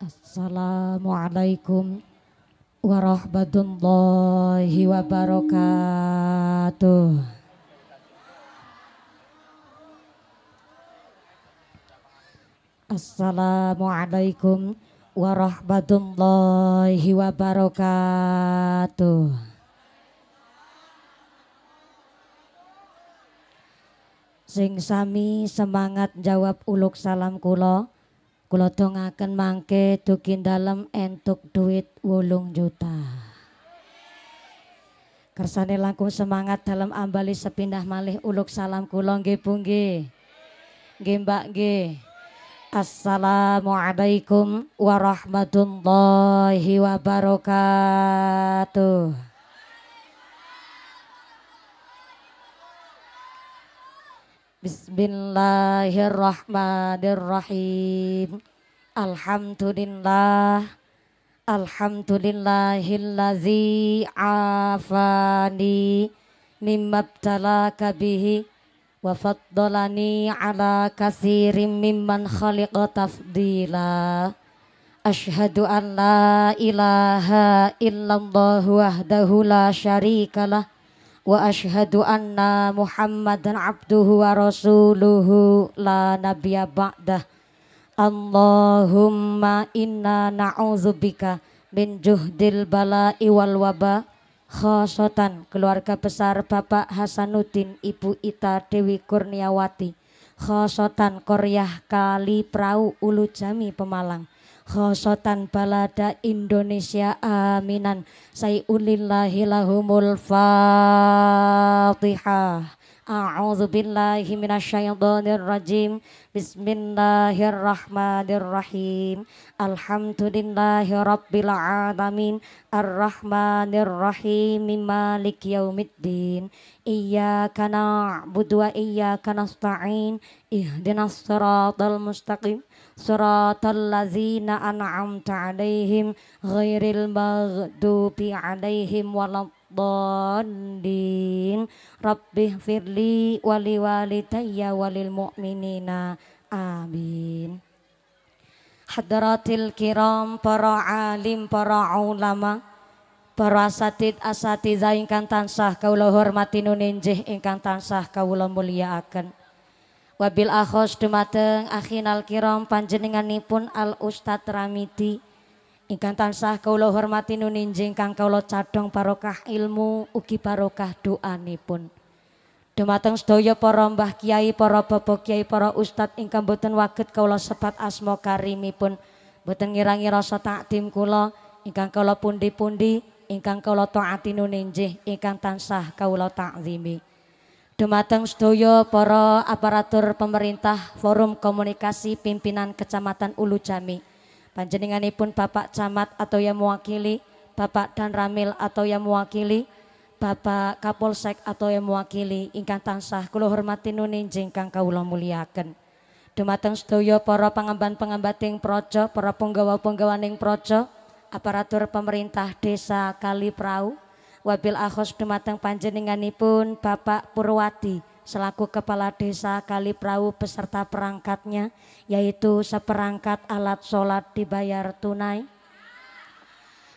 Assalamualaikum warahmatullahi wabarakatuh. Assalamualaikum warahmatullahi wabarakatuh. Sing sami semangat jawab uluk salam kulo Kula dongaken mangke dugi dalem entuk duit wolung juta. Kersane langkung semangat dalam ambali sepindah malih uluk salam kula nggih punggi. nggih. Nggih Mbak nggih. Assalamualaikum warahmatullahi wabarakatuh. Bismillahirrahmanirrahim. Alhamdulillah. Alhamdulillahillazi afani mimabtalaka bihi wa faddalani ala kasirim mimman khaliqa tafdila. Ashhadu an la ilaha illallah wahdahu la syarikalah. وأشهد أن محمدا عبده ورسوله la نبي بعده Allahumma inna نعوذ بك min juhdil bala'i wal waba khosotan keluarga besar Bapak Hasanuddin Ibu Ita Dewi Kurniawati khosotan Koryah Kali Prau Ulu Jami Pemalang khosotan balada Indonesia aminan sayulillahi lahumul fatihah A'udzu billahi minasyaitonir rajim. Bismillahirrahmanirrahim. Alhamdulillahi rabbil alamin. Arrahmanirrahim. Malik yaumiddin. Iyyaka na'budu wa iyyaka nasta'in. Ihdinas siratal mustaqim suratal lazina an'amta 'alaihim ghairil maghdubi 'alaihim waladdallin Rabbih firli wali walidayya walil mu'minina amin hadratil kiram para alim para ulama para asatid Zainkan tansah Kaulah hormati nuninjih Inkan tansah Kaulah Mulia Akan. Wabil akhos dumateng akhinal kiram panjenenganipun Al Ustad ramiti, ingkang tansah kaulo hormati nuninjing kang kaulo cadong barokah ilmu ugi barokah doanipun. Dumateng sedoyo poro mbah kiai, poro bobo kiai, poro ustad ingkang boten waget sepat sebat asmo karimipun. Boten ngirangi rasa takdim kula ingkang kaulo pundi-pundi ingkang kaulo toati nuninjing ingkang tansah kaulo takzimi. Dumateng sedoyo para aparatur pemerintah Forum Komunikasi Pimpinan Kecamatan Ulu Jami. Panjenenganipun Bapak Camat atau yang mewakili, Bapak Dan Ramil atau yang mewakili, Bapak Kapolsek atau yang mewakili ingkang tansah kula hormati nuninjing kang kawula mulyakaken. Dumateng sedoyo para pangemban-pengembating projo, para penggawa penggawaning projo, aparatur pemerintah desa Kali Prau, wabil akhos dumateng panjenenganipun Bapak Purwati selaku kepala desa kali perahu beserta perangkatnya yaitu seperangkat alat sholat dibayar tunai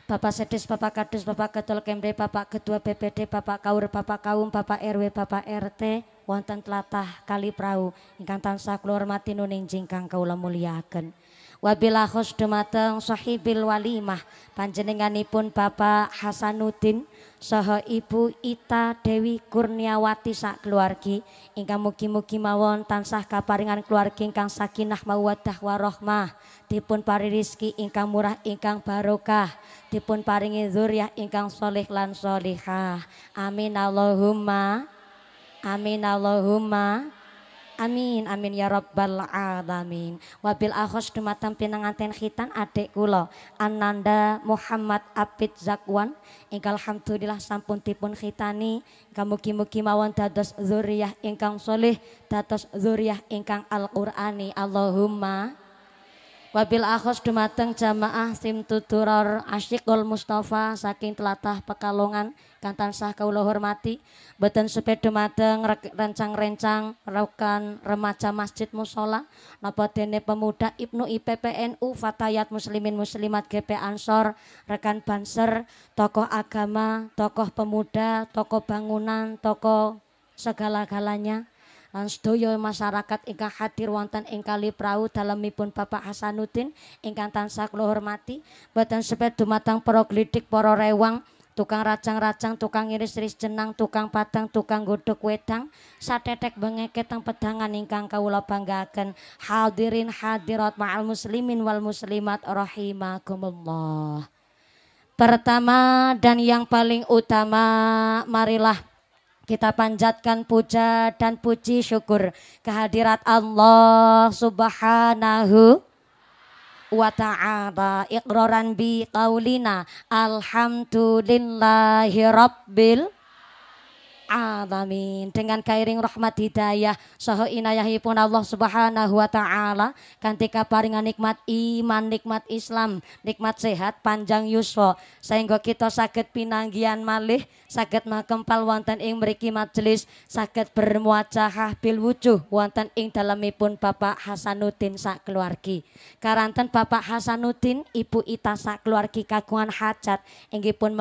Bapak Sedis, Bapak Kadus, Bapak Ketul Kemre, Bapak Ketua BPD, Bapak Kaur, Bapak Kaum, Bapak RW, Bapak RT, wonten telatah kali perahu ingkang tansah keluar mati nuning jingkang kula mulyakaken. Wabilah khos dumateng sahibil walimah panjenenganipun Bapak Hasanuddin saha Ibu Ita Dewi Kurniawati sak keluargi ingkang mugi-mugi mawon tansah kaparingan keluargi ingkang sakinah mawaddah warahmah dipun paringi rezeki ingkang murah ingkang barokah dipun paringi zuriyah ingkang solih lan solihah amin Allahumma amin Allahumma Amin, amin ya rabbal alamin. Wabil akhos dumateng pinanganten khitan adik kula Ananda Muhammad Apit Zakwan Ingka alhamdulillah sampun Tipun khitani. Ingka muki-muki mawon dados zuriyah ingkang soleh, dados zuriyah ingkang Al-Qur'ani. Allahumma Wabil akhos dumateng jamaah tim tuturor asyikul Mustafa saking telatah Pekalongan kantan Sah kawula hormati beten seped dumateng rencang-rencang Rakan remaja Masjid Musola napa dene pemuda Ibnu IPPNU Fatayat Muslimin Muslimat GP Ansor rekan Banser tokoh agama tokoh pemuda tokoh bangunan tokoh segala-galanya Lan sedaya masyarakat ingkang hadir wonten ing kali prau dalemipun Bapak Hasanuddin ingkang tansah kula hormati, boten sepet dumateng para glidik, para rewang, tukang racang-racang, tukang iris-iris jenang, tukang padang, tukang godhog wedang, satetek bengeke teng pedangan ingkang kawula banggaaken. Hadirin hadirat ma'al muslimin wal muslimat rahimakumullah. Pertama dan yang paling utama marilah kita panjatkan puja dan puji syukur kehadirat Allah subhanahu wa ta'ala iqraran bi qaulina alhamdulillahi rabbil Amin Dengan kairing rahmat hidayah saha inayahipun Allah Subhanahu wa taala kanthi kaparingan nikmat iman, nikmat Islam, nikmat sehat panjang yuswa sehingga kita sakit pinanggian malih, sakit makempal wantan ing meriki majelis, sakit bermuacahah bil wujuh Wantan ing dalemipun Bapak Hasanuddin sak keluargi. Karanten Bapak Hasanuddin Ibu Ita sak keluargi kagungan hajat inggih pun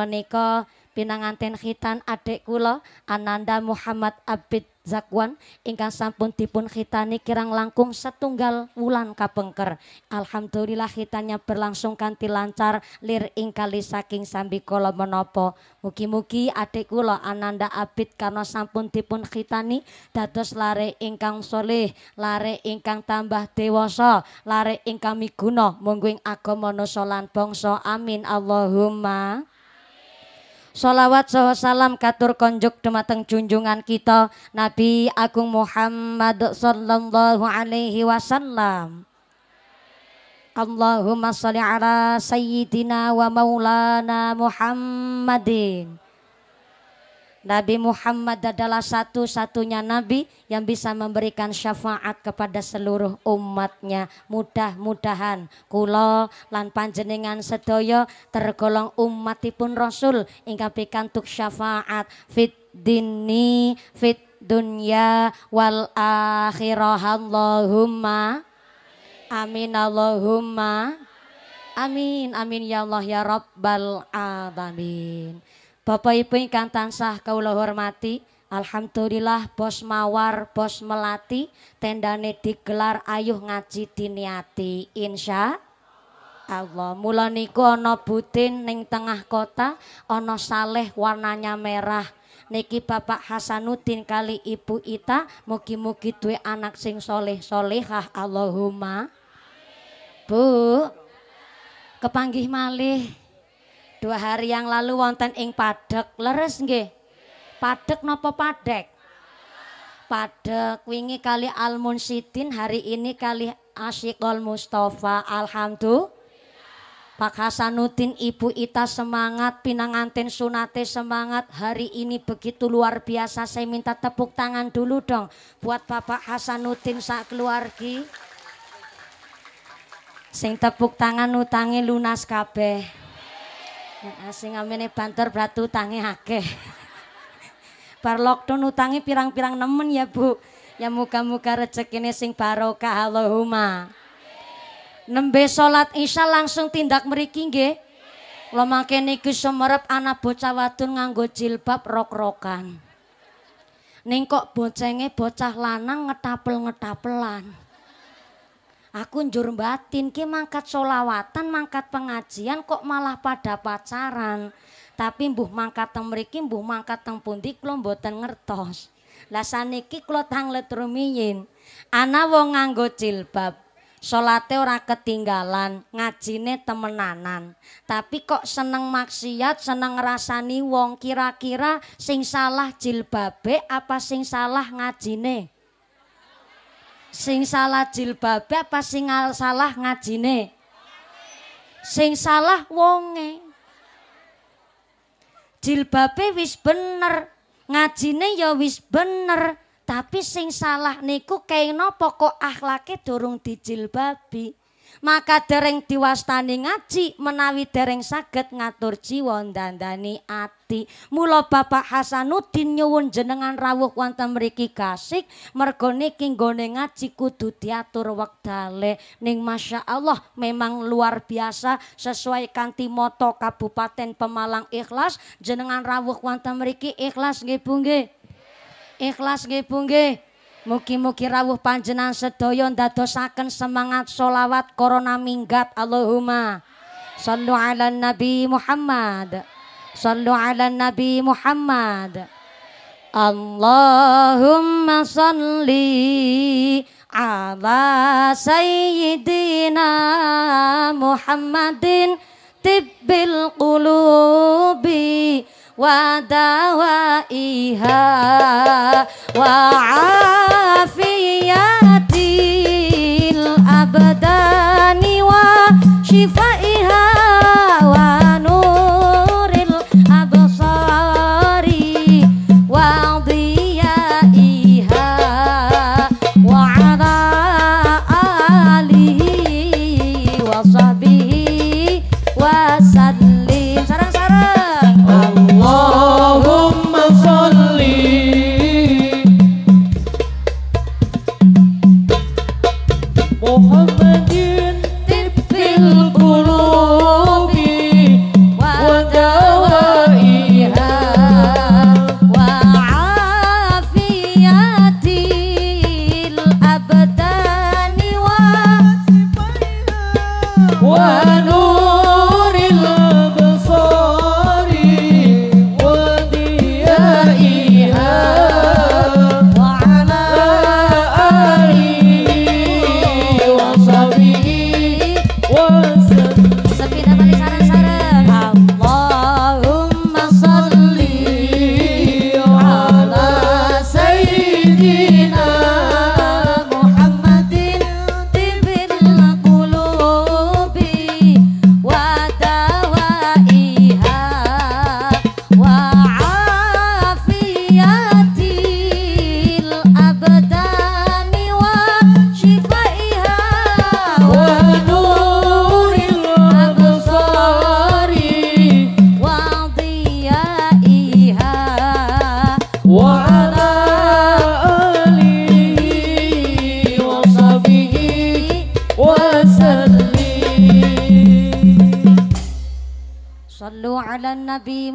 pinanganten khitan adik kula Ananda Muhammad Abid Zakwan ingkang sampun dipun khitani kirang langkung setunggal wulan kapengker. Alhamdulillah khitannya berlangsung kanti lancar lir ingkali saking sambi kula menopo. Mugi-mugi adik kula Ananda Abid karena sampun dipun khitani dados lare ingkang soleh, lare ingkang tambah dewasa, lare ingkang miguna mungguing agama nusolan bongso. Amin Allahumma Salawat sholawat salam katur konjuk dumateng junjungan kita Nabi Agung Muhammad sallallahu alaihi wasallam. Allahumma salli ala sayyidina wa maulana Muhammadin Nabi Muhammad adalah satu-satunya Nabi yang bisa memberikan syafaat kepada seluruh umatnya. Mudah-mudahan kulo lan panjenengan sedoyo tergolong umatipun Rasul ingkang pikantuk syafaat fit dini fit dunya wal akhirah Allahumma amin Allahumma amin amin ya Allah ya Rabbal alamin. Bapak Ibu ingkang tansah kawula hormati, alhamdulillah bos mawar, bos melati, tendane digelar ayuh ngaji diniati. Insya Allah. Mula niku ana butin ning tengah kota, ana saleh warnanya merah. Niki Bapak Hasanuddin kali Ibu Ita, mugi-mugi duwe anak sing soleh solehah Allahumma. Bu, kepanggih malih. Dua hari yang lalu wonten ing Padek, leres nggih? Padek nopo Padek? Padek wingi kali Al Munsidin, hari ini kali Asyikol Mustafa. Alhamdulillah. Pak Hasanuddin Ibu Ita semangat, pinangantin sunate semangat. Hari ini begitu luar biasa. Saya minta tepuk tangan dulu dong buat Bapak Hasanuddin saat keluarga Sing tepuk tangan utangi lunas kabeh. Sing asing amene banter bratu utange akeh. Bar lockdown utange pirang-pirang nemen ya, Bu. Ya muka muga rezekine sing barokah Allahumma. Nembe salat Isya langsung tindak mriki nggih. Kula mangke niki semerep anak bocah wadon nganggo jilbab rok-rokan. Ning kok bocenge bocah lanang ngetapel-ngetapelan. Aku njur batin ki mangkat solawatan, mangkat pengajian kok malah pada pacaran. Tapi mbuh mangkat teng mriki, mbuh mangkat teng pundi kula mboten ngertos. Lah saniki kula tanglet rumiyin. Ana wong nganggo jilbab, Solate ora ketinggalan, ngajine temenanan. Tapi kok seneng maksiat, seneng ngrasani wong kira-kira sing salah jilbabe apa sing salah ngajine? Sing salah jilbabe apa sing salah ngajine? Sing salah wonge. Jilbabe wis bener, ngajine ya wis bener, tapi sing salah niku kena pokok akhlake durung dijilbabi maka dereng diwastani ngaji menawi dereng saged ngatur jiwa dandani ati mula Bapak Hasanuddin nyuwun jenengan rawuh wonten mriki kasik mergo niki nggone ngaji kudu diatur wektale ning Masya Allah memang luar biasa sesuai kanti moto Kabupaten Pemalang ikhlas jenengan rawuh wonten mriki ikhlas nggih ikhlas nggih Mugi-mugi rawuh panjenan sedaya ndadosaken semangat solawat korona minggat Allahumma. Sallu ala Nabi Muhammad. Sallu ala Nabi Muhammad. Allahumma salli ala Sayyidina Muhammadin tibbil qulubi ودوائها وعافيتها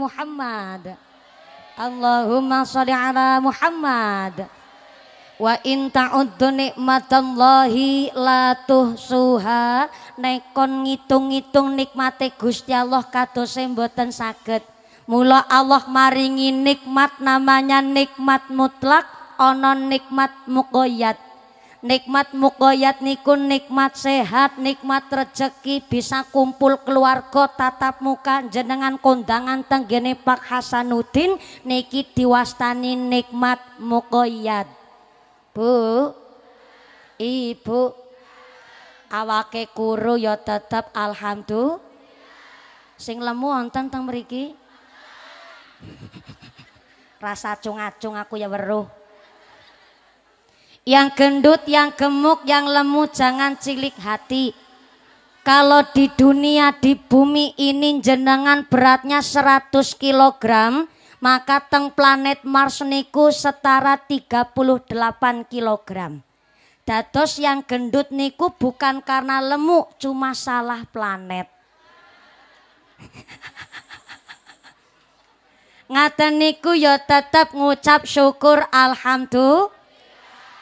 Muhammad Allahumma sholli ala Muhammad Wa in ta'uddu nikmatallahi la tuhsuha nekon ngitung-ngitung nikmate Gusti Allah kadose mboten saged. Mula Allah maringi nikmat namanya nikmat mutlak ana nikmat mukoyat nikmat mukoyat niku nikmat sehat nikmat rejeki bisa kumpul keluarga tatap muka jenengan kondangan tenggene Pak Hasanuddin niki diwastani nikmat mukoyat Bu Ibu awake kuru ya tetap alhamdulillah sing lemu wonten teng mriki rasa acung-acung aku ya weruh yang gendut, yang gemuk, yang lemu jangan cilik hati. Kalau di dunia di bumi ini jenengan beratnya 100 kg, maka teng planet Mars niku setara 38 kg. Dados yang gendut niku bukan karena lemu, cuma salah planet. Ngaten niku ya tetap ngucap syukur alhamdulillah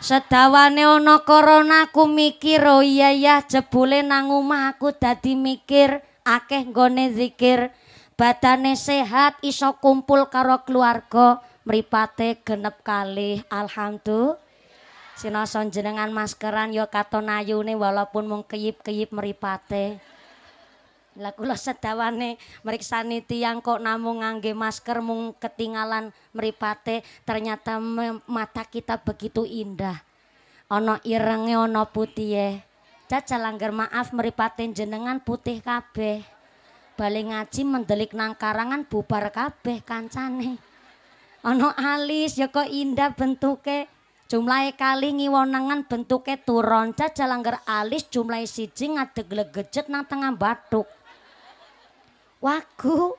Sedawane ana corona ku mikir oh iya ya jebule nang omah aku dadi mikir akeh nggone zikir badane sehat iso kumpul karo keluarga mripate genep kalih alhamdulillah sinasa jenengan maskeran yo katon ayune walaupun mung keyip-keyip mripate Lah kula sedawane mriksani tiyang kok namung ngangge masker mung ketinggalan meripate ternyata mata kita begitu indah. Ana irenge ana e. caca langgar maaf meripate jenengan putih kabeh. Bali ngaji mendelik nang karangan bubar kabeh kancane. ono alis ya kok indah bentuke. Jumlahe kali ngiwonengan bentuke turon caca langgar alis jumlahe siji ngadeg legejet nang tengah batuk. Waku,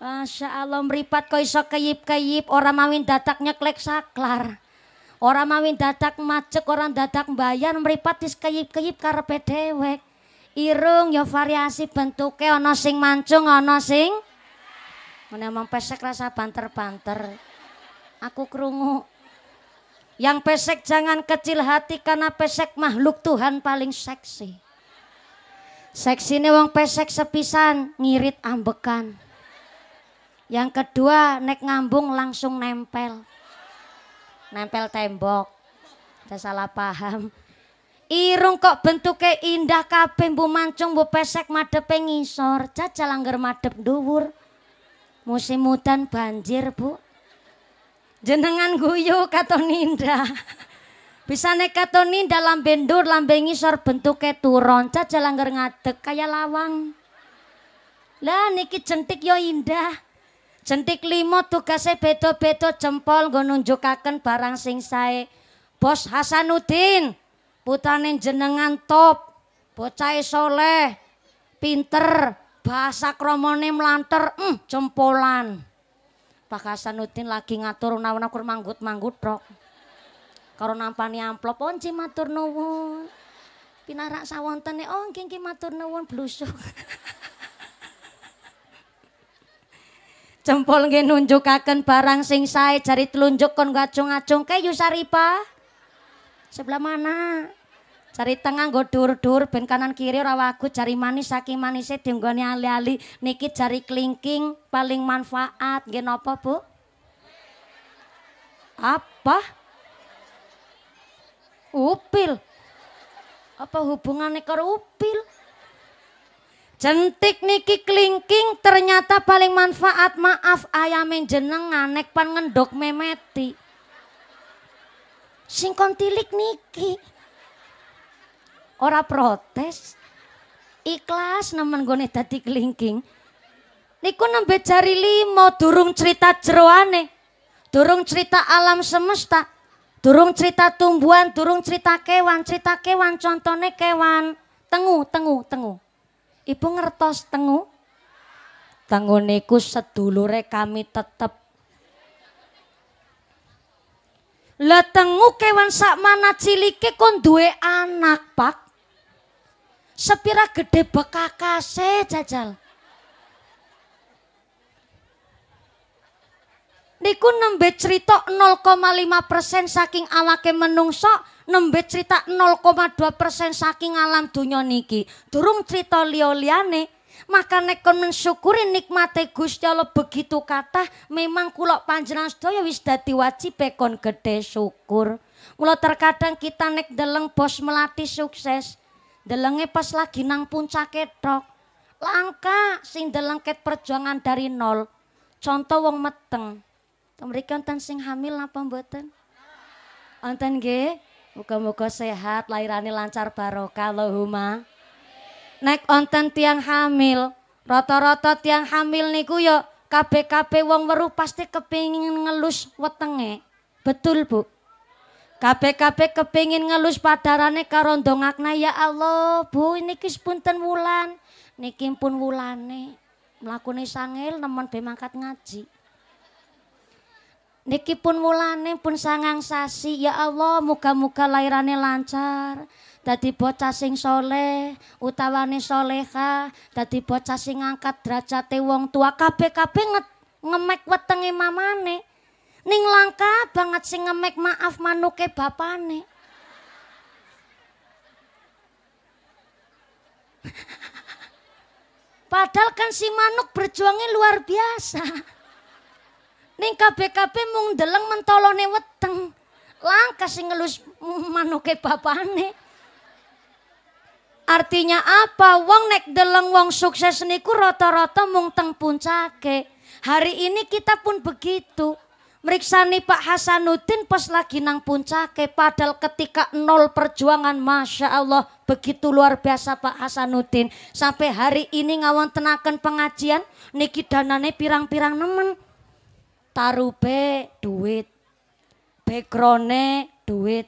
Masya Allah meripat kau iso keyip-keyip orang mawin datak nyeklek saklar. Orang mawin datak macek, orang datak bayan. meripat wis keyip-keyip karepe dewek. Irung yo ya variasi bentuknya ono sing mancung ono sing Mana emang pesek rasa banter-banter. Aku kerungu. Yang pesek jangan kecil hati karena pesek makhluk Tuhan paling seksi. Seksine wong pesek sepisan ngirit ambekan. Yang kedua nek ngambung langsung nempel. Nempel tembok. Ada salah paham. Irung kok bentuknya indah kabeh bu mancung bu pesek madep ngisor, jajal angger madep dhuwur. Musim hutan banjir, Bu. Jenengan guyu kata indah. Bisa nekatoni dalam bendur sor bentuk bentuke turun caca langgar ngadek kaya lawang. Lah niki centik yo indah. centik limo tugase beto beto jempol nggo nunjukaken barang sing saya Bos Hasanuddin, putanin jenengan top, bocai soleh, pinter, bahasa kromone lantar, mm, jempolan. Pak Hasanuddin lagi ngatur nawan akur manggut-manggut rok karo nampani amplop onci oh, matur nuwun pinarak sawontene oh nggih nggih matur nuwun blusuk jempol nggih nunjukaken barang sing sae jari telunjuk kon gacung-gacung ke Yusaripa. sebelah mana Cari tengah nggo dur-dur ben kanan kiri rawaku, cari manis saking manise dienggoni ali-ali niki cari klingking paling manfaat nggih napa Bu? Apa? Upil. Apa hubungannya karo upil? Centik niki klingking, ternyata paling manfaat maaf yang jeneng nganek pan ngendok memeti. Singkon tilik niki. Ora protes. Ikhlas nemen gone dadi klingking. Niku nembe jari limo durung cerita jeroane. Durung cerita alam semesta. Durung cerita tumbuhan, durung cerita kewan, cerita kewan contohnya kewan tengu, tengu, tengu. Ibu ngertos tengu? Tengu niku sedulure kami tetep. Lah tengu kewan sak mana cilike kon duwe anak, Pak. Sepira gede bekakase jajal. niku nembe cerita 0,5 persen saking awake menungso nembe cerita 0,2 persen saking alam dunia niki durung cerita liya liane, maka nekon mensyukuri nikmate Gusti Allah begitu kata memang kula panjenengan sedaya wis dadi wajib kon gede syukur mula terkadang kita nek deleng bos melati sukses delenge pas lagi nang puncak ketok langka sing ket perjuangan dari nol contoh wong meteng mereka wonten sing hamil apa mboten? Wonten ge? Muka-muka sehat, lahirannya lancar barokah huma. Nek wonten tiang hamil, roto-roto tiang hamil niku yo ya kabeh-kabeh wong weruh pasti kepingin ngelus wetenge. Betul, Bu? kabeh kepingin ngelus padarane karo ndongakna ya Allah, Bu, kis punten wulan. Niki pun wulane. Mlakune sangel nemen bemangkat ngaji. Niki pun mulane pun sangang sasi ya Allah muka-muka lairane lancar dadi bocah sing soleh utawane soleha dadi bocah sing angkat derajate wong tua kabeh-kabeh ngemek wetenge mamane ning langka banget sing ngemek maaf manuke bapane Padahal kan si manuk berjuangnya luar biasa. Ning kabeh-kabeh mung deleng mentolone weteng. Langkah sing ngelus manuke bapane. Artinya apa? Wong nek deleng wong sukses niku rata-rata mung teng puncake. Hari ini kita pun begitu. Meriksa nih Pak Hasanuddin pas lagi nang puncake padahal ketika nol perjuangan Masya Allah begitu luar biasa Pak Hasanuddin sampai hari ini ngawon tenakan pengajian niki danane pirang-pirang nemen tarube duit backgrounde duit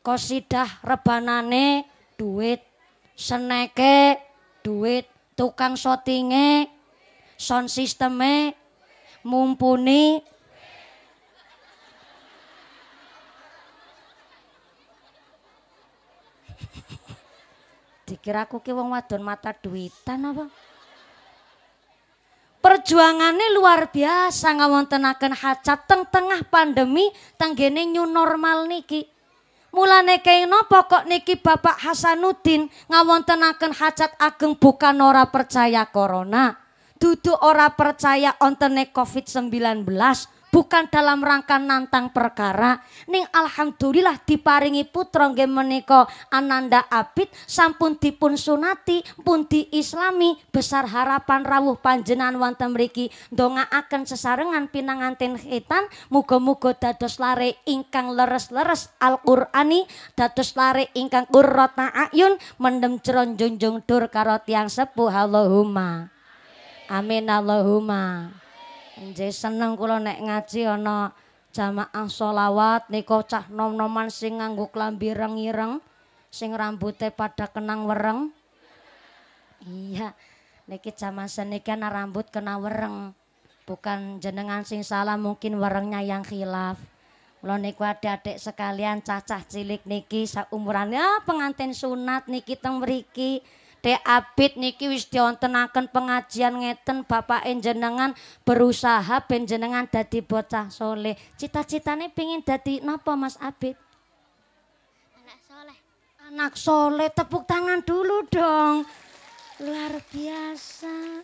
kosidah rebanane duit seneke duit tukang shotinge sound sisteme mumpuni dikira aku ki wong wadon mata duitan apa Perjuangannya luar biasa ngawontenaken hajat teng tengah pandemi tenggene new normal niki. Mulane kengno pokok niki Bapak Hasanuddin ngawontenaken hajat ageng bukan ora percaya corona. Dudu ora percaya ontene COVID-19 bukan dalam rangka nantang perkara ning alhamdulillah diparingi putra nggih menika Ananda Abid sampun dipun sunati pun diislami besar harapan rawuh wantem wonten mriki akan sesarengan pinangan tengetan, muga-muga dados lare ingkang leres-leres Al-Qur'ani dados lare ingkang qurrat ayun mendem jron junjung dur karo tiang sepuh Allahumma Amin Allahumma Nggih seneng kula nek ngaji ana jamaah sholawat niko cah nom-noman sing nganggo klambi ireng-ireng sing rambute pada kenang wereng. Iya, niki jaman seniki ana rambut kena wereng. Bukan jenengan sing salah mungkin werengnya yang khilaf. Kula niku adik-adik sekalian cacah cilik niki saumurannya ah, pengantin sunat niki teng mriki. Dek abit niki wis diwontenaken pengajian ngeten bapak Enjenengan berusaha ben dadi bocah soleh. Cita-citane pingin dadi napa Mas abit Anak soleh. Anak soleh tepuk tangan dulu dong. Luar biasa.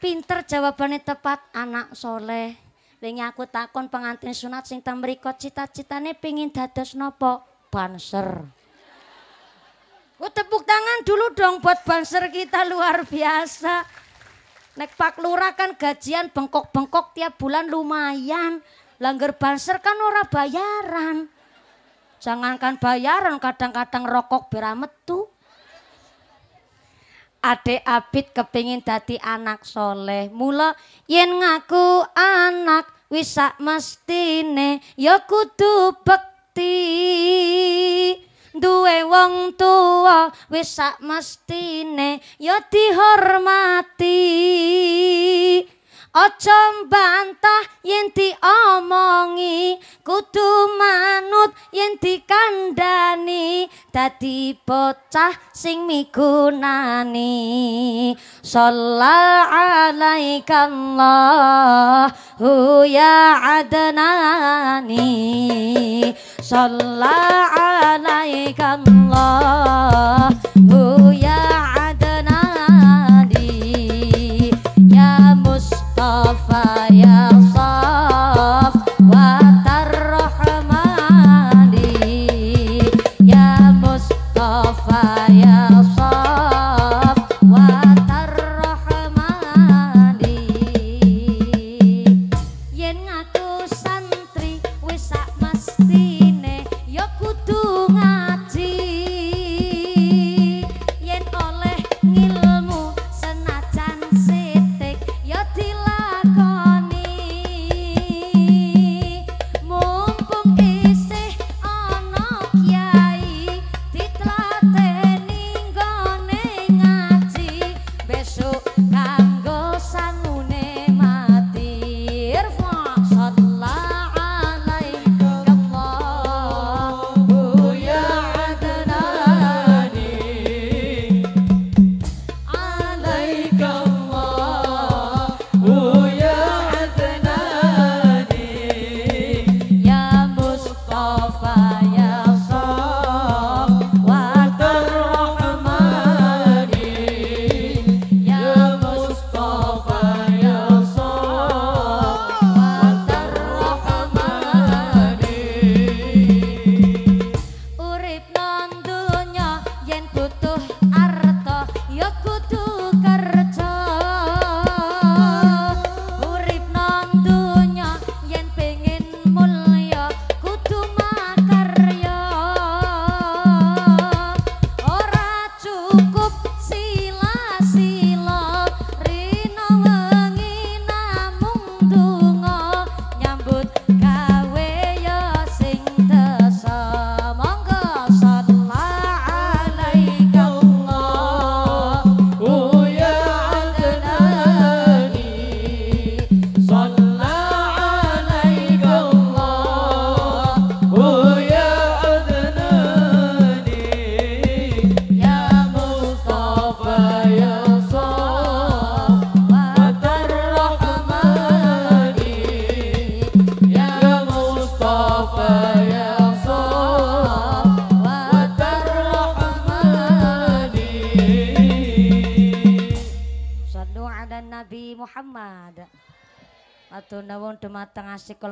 Pinter jawabannya tepat anak soleh. Lengi aku takon pengantin sunat sing tamriko cita-citane pingin dados nopo? Banser. Oh, tepuk tangan dulu dong buat banser kita luar biasa. Nek Pak Lurah kan gajian bengkok-bengkok tiap bulan lumayan. Langgar banser kan ora bayaran. Jangankan bayaran kadang-kadang rokok beramet tuh. Adik Abid kepingin dadi anak soleh. Mula yen ngaku anak wisak mestine ya kudu bekti duwe wong tua, wis sak mestine ya dihormati Ojo mbantah yen diomongi kudu manut yen dikandani dadi bocah sing migunani sallallahu hu ya adnani sallallahu alaikallahu ya adnani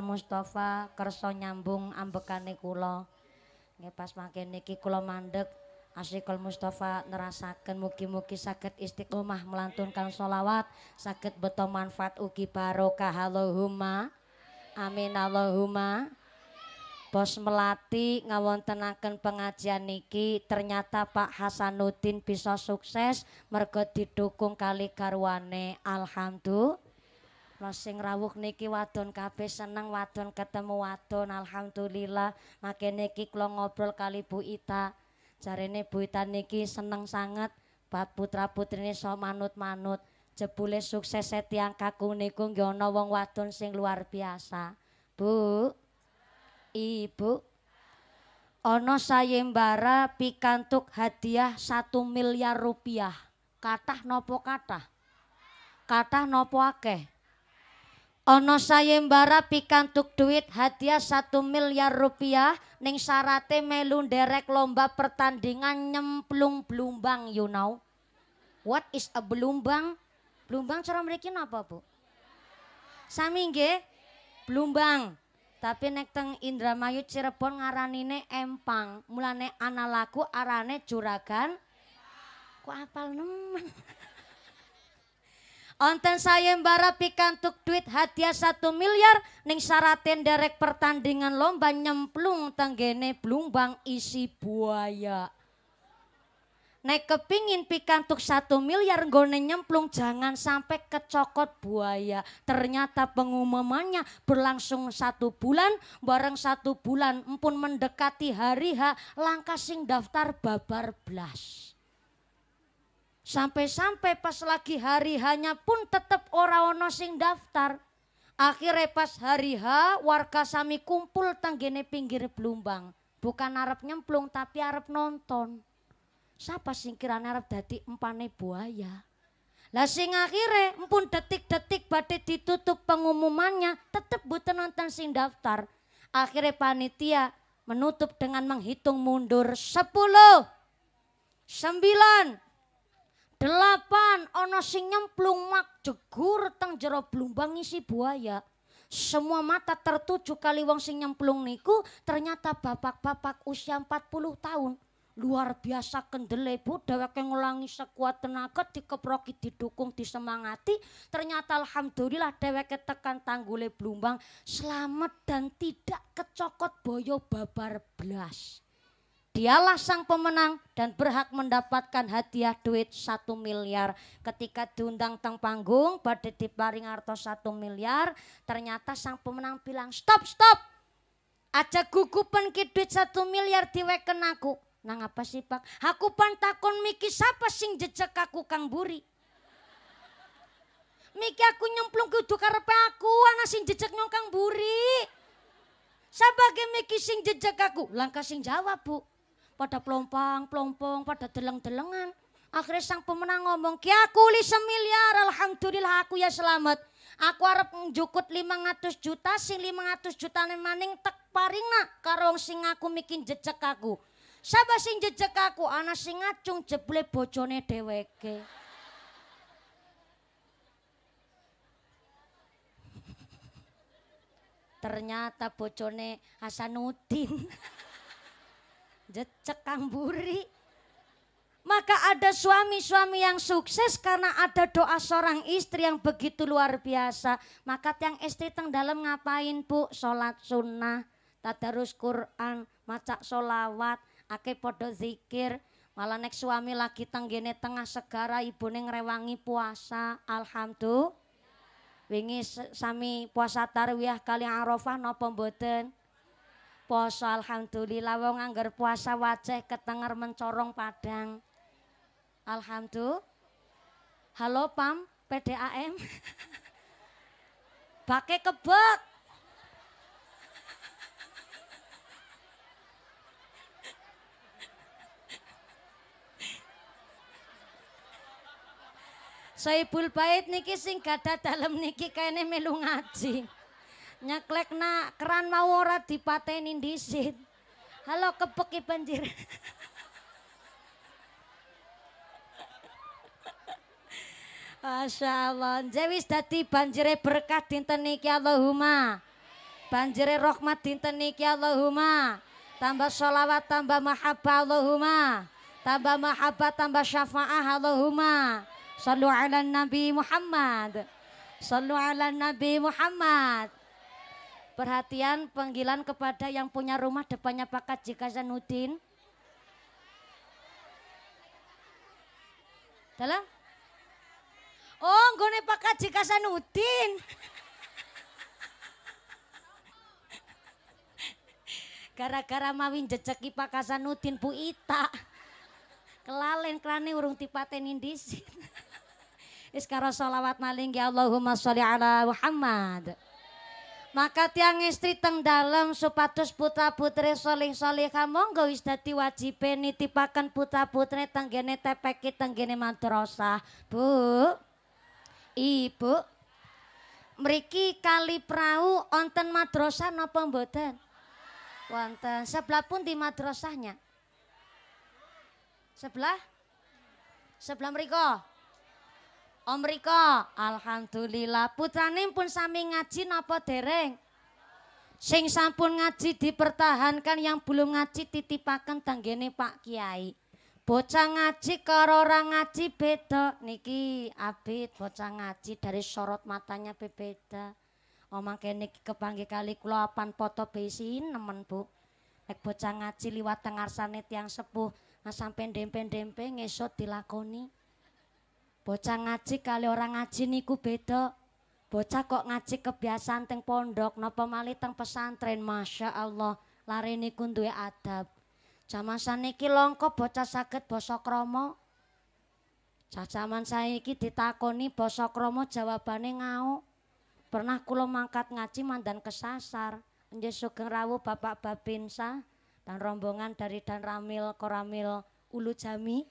Al Mustafa kerso nyambung ambekane kula. Nggih pas mangke niki kula mandeg Asyikul Mustafa nerasaken mugi-mugi saged istiqomah melantunkan sholawat sakit beto manfaat ugi barokah Allahumma amin Allahumma Bos Melati ngawontenaken pengajian niki ternyata Pak Hasanuddin bisa sukses mergo didukung kali karwane alhamdulillah lah sing rawuh niki wadon kabeh seneng wadon ketemu wadon alhamdulillah. Makene iki kula ngobrol kali Bu Ita. Jarene Bu Ita niki seneng sangat bab putra-putrine so manut-manut. Jebule sukses setiang kaku niku nggih ana wong wadon sing luar biasa. Bu Ibu ono sayembara pikantuk hadiah satu miliar rupiah. katah nopo katah katah nopo akeh? Ono sayembara pikantuk duit hadiah satu miliar rupiah ning sarate melun derek lomba pertandingan nyemplung belumbang you know. What is a belumbang? Belumbang cara mriki apa, Bu? Sami nggih? Belumbang. Tapi nek teng Indramayu Cirebon ngaranine empang. Mulane analaku arane juragan. Kok apal nemen? Onten saya mbara pikantuk duit hadiah satu miliar ning syaratin derek pertandingan lomba nyemplung tenggene blumbang isi buaya. Nek kepingin pikantuk satu miliar gone nyemplung jangan sampai kecokot buaya. Ternyata pengumumannya berlangsung satu bulan, bareng satu bulan empun mendekati hari ha langkah sing daftar babar blas. Sampai-sampai pas lagi hari hanya pun tetap orang ono sing daftar. Akhirnya pas hari ha warga sami kumpul tanggene pinggir Blumbang. Bukan Arab nyemplung tapi Arab nonton. Siapa sing Arab dadi empane buaya? Lah sing akhirnya empun detik-detik badai ditutup pengumumannya tetap butuh nonton sing daftar. Akhirnya panitia menutup dengan menghitung mundur sepuluh sembilan Delapan, ono sing nyemplung mak jegur teng jero blumbang isi buaya. Semua mata tertuju kali wong sing nyemplung niku ternyata bapak-bapak usia 40 tahun. Luar biasa kendele bu, dheweke ngulangi sekuat tenaga dikeproki didukung disemangati. Ternyata alhamdulillah dheweke tekan tanggule blumbang selamat dan tidak kecokot boyo babar belas. Dialah sang pemenang dan berhak mendapatkan hadiah duit satu miliar. Ketika diundang tang panggung, badai diparing harta satu miliar, ternyata sang pemenang bilang, stop, stop. Aja gugupan ki duit satu miliar diweken aku. Nang apa sih pak? Aku pantakon miki siapa sing jejak aku kang buri. Miki aku nyemplung kudu karepe aku, anak sing jejak nyong kang buri. Sabage miki sing jejak aku? Langkah sing jawab, Bu pada pelompang, pelompong, pada deleng-delengan. Akhirnya sang pemenang ngomong, Ki aku li semiliar, alhamdulillah aku ya selamat. Aku harap njukut 500 juta, sing 500 juta maning tek nak karong sing aku mikin jejak aku. Sapa sing jejak aku? anak sing ngacung jeble bojone deweke Ternyata bojone Hasanuddin. Jecek Kang Buri. Maka ada suami-suami yang sukses karena ada doa seorang istri yang begitu luar biasa. Maka yang istri teng dalam ngapain bu? Sholat sunnah, tadarus Quran, macak solawat, ake podo zikir. Malah nek suami lagi tenggene tengah segara neng rewangi puasa. Alhamdulillah. Wingi sami puasa tarwiyah kali Arafah no pemboten poso alhamdulillah wong angger puasa wajah ketenger mencorong padang. Alhamdulillah. Halo Pam, PDAM. pakai kebek. Soibul Bait niki sing gada dalam niki kene melu ngaji nyeklek na keran mau ora dipateni disit. Halo kepeki banjir. Masya Allah. Jewis dati banjire berkah dinten niki Allahumma. Banjire rahmat dinten niki Allahumma. Tambah sholawat, tambah mahabbah Allahumma. Tambah mahabbah, tambah syafa'ah Allahumma. Sallu ala Nabi Muhammad. Sallu ala Nabi Muhammad. Perhatian panggilan kepada yang punya rumah depannya Pak Kaji Kasanuddin. Dalam? Oh, gue Pak Kaji Kasanuddin. Gara-gara mawin jejeki Pak nutin Bu Ita. Kelalen kelane urung tipatenin disin. iskara salawat maling ya Allahumma sholli ala Muhammad. Maka tiang istri teng dalam supados putra putri solih solihah monggo wis dadi peniti pakan putra putri tenggene tepeki tenggene madrasah. Bu. Ibu. meriki kali perahu onten madrasah nopo mboten? Wonten. Sebelah pun di madrosahnya Sebelah? Sebelah mriko. Om oh, Riko, alhamdulillah putrane pun sami ngaji napa dereng? Sing sampun ngaji dipertahankan yang belum ngaji titipaken tanggene Pak Kiai. Bocah ngaji karo orang ngaji beda niki abit bocah ngaji dari sorot matanya beda, Omang kene kepanggih kali kula apan poto besin nemen Bu. Nek bocah ngaji liwat tengarsane tiang sepuh, nah sampe dempe-dempe ngesot dilakoni. Bocah ngaji kali orang ngaji niku beda. Bocah kok ngaji kebiasaan teng pondok napa malih teng pesantren Masya Allah lari niku duwe adab. zaman saniki longko bocah sakit basa kromo zaman saniki ditakoni basa krama jawabane ngau. Pernah kulo mangkat ngaji mandan kesasar. Nggih sugeng rawuh Bapak Babinsa dan rombongan dari Dan Ramil Koramil Ulu Jami.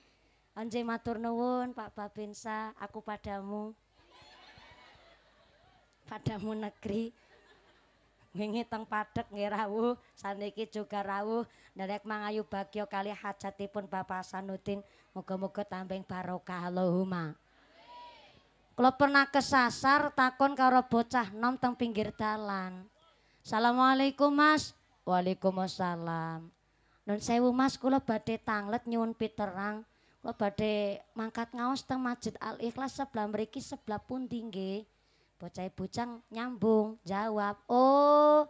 Anjay matur nuwun Pak Babinsa, aku padamu. Padamu negeri. Wingi teng padhek nggih rawuh, saniki juga rawuh. Nderek mangayu bagya kali hajatipun Bapak Sanudin, muga-muga tambeng barokah Allahumma. Kalau pernah kesasar takon karo bocah nom teng pinggir dalan. Assalamualaikum Mas. Waalaikumsalam. Nun sewu Mas kula badhe tanglet nyuwun piterang. Kalau badai mangkat ngaos teng masjid al ikhlas sebelah meriki sebelah pun tinggi. Bocah bucang nyambung jawab. Oh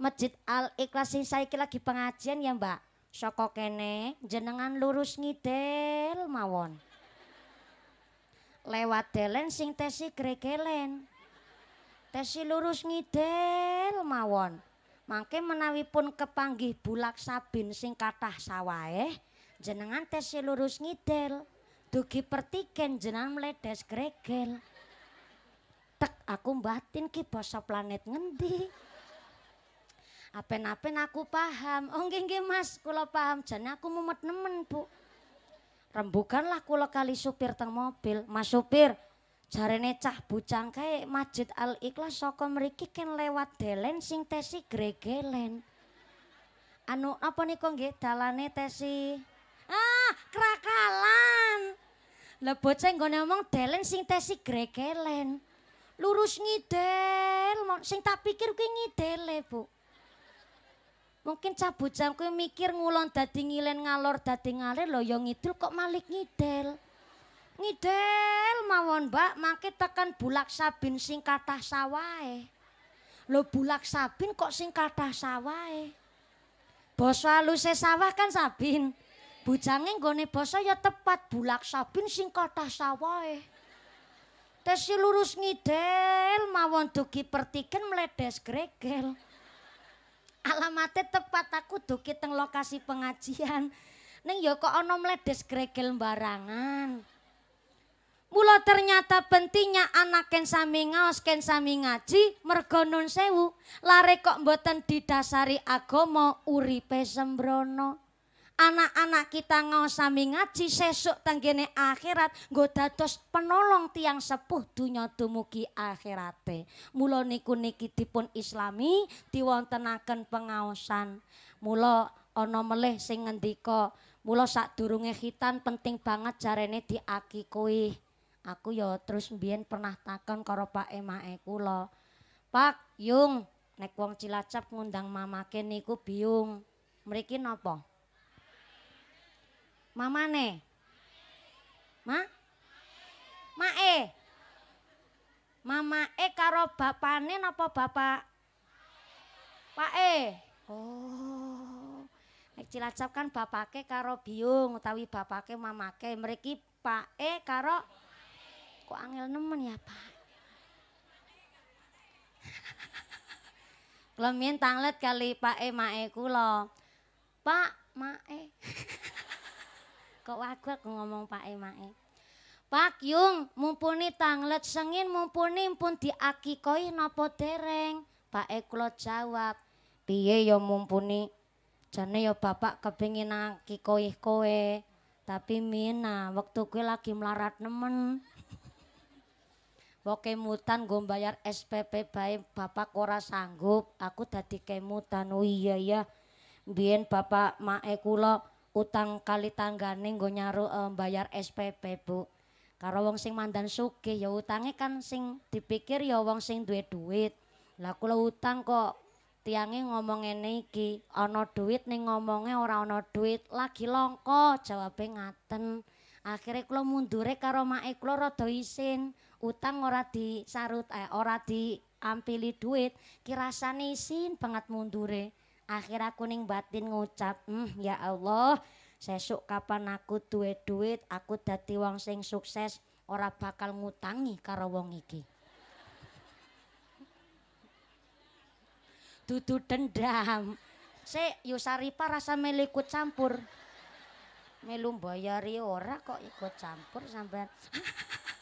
masjid al ikhlas saya saiki lagi pengajian ya mbak. Soko kene jenengan lurus ngidel mawon. Lewat delen sing tesi gregelen. Tesi lurus ngidel mawon. Mangke menawi pun kepanggih bulak sabin sing kathah sawahe. Eh jenengan tes lurus ngidel. Dugi pertiken jenengan meledes gregel. Tek aku batin ki basa planet ngendi. Apen-apen aku paham. Oh nggih nggih Mas, kula paham. Jane aku mumet nemen, Bu. Rembukanlah kula kali supir teng mobil. Mas supir, jarene cah bucang kae Masjid Al Ikhlas saka mriki ken lewat delen sing tesi gregelen. Anu apa niku nggih dalane tesi Ah, kerakalan. Lah bocah nggone omong delen sing tesi grekelen. Lurus ngidel, sing tak pikir kuwi ngidele, Bu. Mungkin cabut bocah kuwi mikir ngulon dadi ngilen ngalor dadi ngalir lho ya ngidul kok malik ngidel. Ngidel mawon, Mbak, mangke tekan bulak sabin sing kathah sawahe. Lho bulak sabin kok sing kathah sawahe? Basa aluse sawah kan sabin. Bujange nggone basa ya tepat bulak sabin sing kathah sawahe. Tesi lurus ngidel mawon dugi pertiken meledes gregel. Alamate tepat aku dugi teng lokasi pengajian. neng ya kok ana meledes gregel barangan. Mula ternyata pentingnya anak ken sami ngaos ken sami ngaji sewu lare kok mboten didasari agomo uripe sembrono anak-anak kita ngau sami ngaji sesuk tenggene akhirat nggo dados penolong tiang sepuh dunya dumugi akhirate. mulo niku niki dipun islami diwontenaken pengaosan. Mula ana melih sing ngendika, mula sadurunge khitan penting banget jarene diaki kowe. Aku ya terus mbiyen pernah takon karo Pak Emae kula. Pak, Yung, nek wong Cilacap ngundang mamake niku biung. Mriki napa? Mamane. Ma? Mae. Mama e karo bapane napa bapak? Pak Oh. Nek cilacap kan bapake karo biung utawi bapake mamake. Mriki Pak karo Kok angel nemen ya, Pak? minta tanglet kali Pak mae kula. Pak, mae. kok wagu ngomong Pak Emae. Pak Yung, mumpuni tanglet sengin, mumpuni pun diakikoi koi nopo dereng. Pak E jawab, piye ya mumpuni, jane ya bapak kepingin aki koi koe, tapi mina, waktu kue lagi melarat nemen. Oke mutan gue bayar SPP baik bapak kora sanggup, aku tadi kemutan, oh iya ya, biar bapak maek kulo, utang kali tanggane nggo nyaru um, eh, bayar SPP Bu. Karo wong sing mandan sugih ya utange kan sing dipikir ya wong sing duwe duit. Lah kula utang kok tiange ngomong ngene iki, ana duit ning ngomongnya ora ana duit, lagi longko jawabe ngaten. Akhire kula mundure karo make kula rada isin, utang ora disarut eh ora diampili duit, kirasane isin banget mundure akhirnya aku ning batin ngucap hmm, ya Allah sesuk kapan aku duit duit aku dadi wong sing sukses ora bakal ngutangi karo wong iki dudu dendam se yusaripa rasa ikut campur melu bayari ora kok ikut campur sampean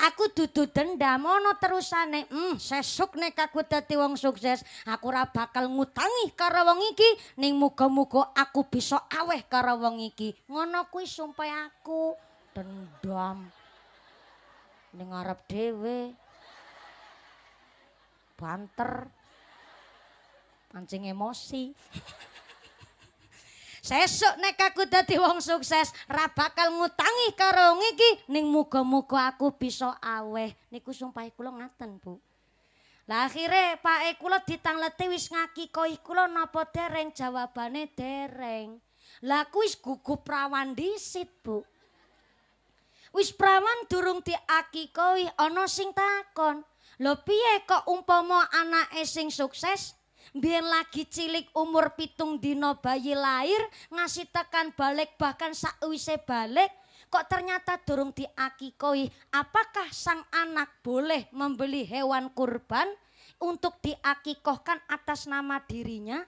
aku dudu dendam ono terusane hmm sesuk nek aku dadi wong sukses aku ora bakal ngutangi karo wong iki ning muga-muga aku bisa aweh karo wong iki ngono kuwi sumpah aku dendam ning ngarep dhewe banter pancing emosi Sesuk nek aku dadi wong sukses, ra bakal ngutangi karo ngiki ning muga-muga aku bisa aweh. Niku sumpahe kula ngaten, Bu. Lah akhire pake kula ditangleti wis ngaki koi kula napa dereng jawabane dereng. Lah aku wis gugup prawan disit, Bu. Wis prawan durung diaki koi ana sing takon. Lho piye kok umpama anake sing sukses biar lagi cilik umur pitung dino bayi lahir ngasih tekan balik bahkan sakwise balik kok ternyata durung diakikoi. Apakah sang anak boleh membeli hewan kurban untuk diakikohkan atas nama dirinya?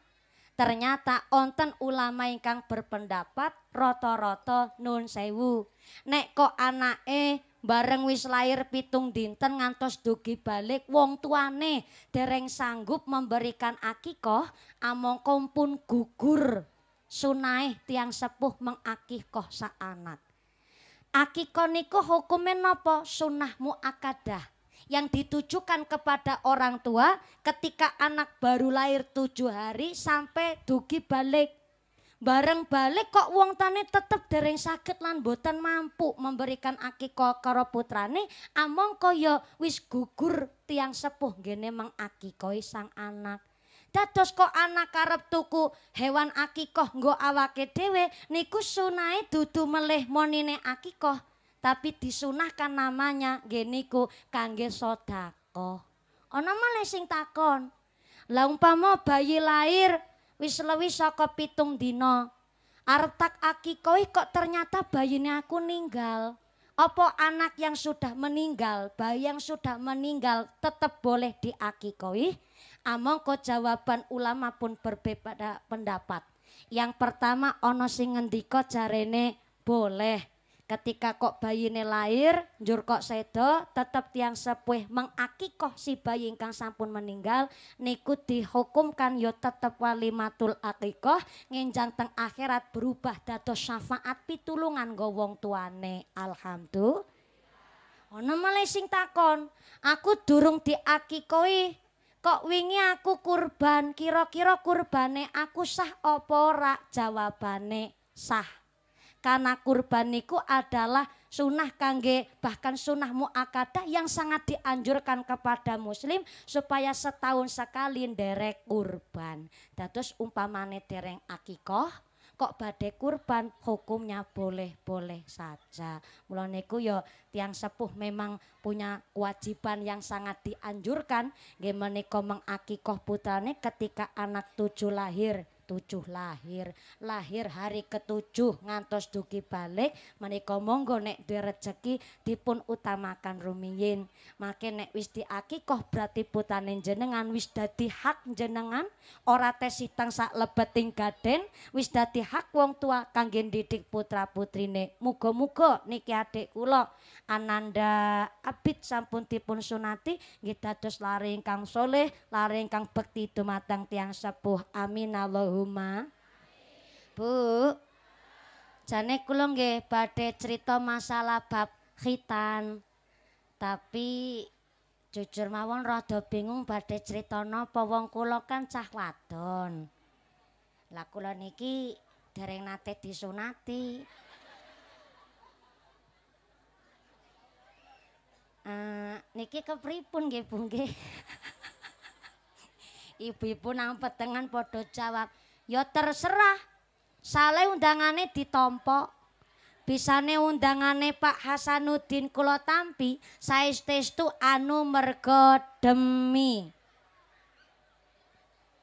Ternyata onten ulama ingkang berpendapat roto-roto nun sewu. Nek kok anak eh bareng wis lahir pitung dinten ngantos dugi balik wong tuane dereng sanggup memberikan akikoh among kompun gugur sunai tiang sepuh mengakikoh sa anak. Akikoh niko hukumnya napa? sunahmu akadah yang ditujukan kepada orang tua ketika anak baru lahir tujuh hari sampai dugi balik. Bareng balik kok wong tane tetep dereng sakit lan boten mampu memberikan akiko karo putrane among koyo wis gugur tiang sepuh gene mengakikoi sang anak. Dados kok anak karep tuku hewan akikoh nggo awake dhewe niku sunai dudu meleh monine akikoh tapi disunahkan namanya geniku kangge sodako. Ana malah sing takon. Lah umpama bayi lahir wis luwih saka pitung dina. Arep tak akikoi kok ternyata bayinya aku ninggal. Apa anak yang sudah meninggal, bayi yang sudah meninggal tetap boleh diakikoi? kok ah, jawaban ulama pun berbeda pendapat. Yang pertama ono sing ngendika jarene boleh ketika kok bayine lair njur kok sedo tetap tiang sepuh mengakikoh si bayi ingkang sampun meninggal niku dihukumkan yo ya tetep walimatul akikoh nginjang teng akhirat berubah dato syafaat pitulungan go wong tuane alhamdulillah ana malah sing takon aku durung diakikoi kok wingi aku kurban kira-kira kurbane aku sah apa jawabane sah karena kurban niku adalah sunnah kangge bahkan sunnah muakadah yang sangat dianjurkan kepada muslim supaya setahun sekali derek kurban. Datus umpamane dereng akikoh kok badai kurban hukumnya boleh-boleh saja. Mulaniku yo ya tiang sepuh memang punya kewajiban yang sangat dianjurkan Gimana kau mengakikoh putrane ketika anak tujuh lahir ketujuh lahir. Lahir hari ketujuh ngantos duki balik menika monggo nek duwe rejeki dipun utamakan rumiyin. Make nek wis diakikoh berarti putane jenengan wis dadi hak jenengan ora tesitang sak lebeting gaden wis dadi hak wong tua kangge didik putra-putrine. Muga-muga niki adik kula Ananda abit sampun dipun sunati nggih dados lare ingkang soleh, lare ingkang bekti dumateng tiang sepuh. Amin Allah Huma. Bu. Jane kula nggih badhe crita masalah bab khitan. Tapi jujur mawon rada bingung badhe crita napa wong kula kan cah wadon. Lah kula niki dereng nate disunati. Uh, niki kepripun nggih Bu nggih. Ibu-ibu nang petengan padha jawab, Ya terserah. Sale undangane ditompok. Bisane undangane Pak Hasanuddin kula tampi, saestestu anu merga demi.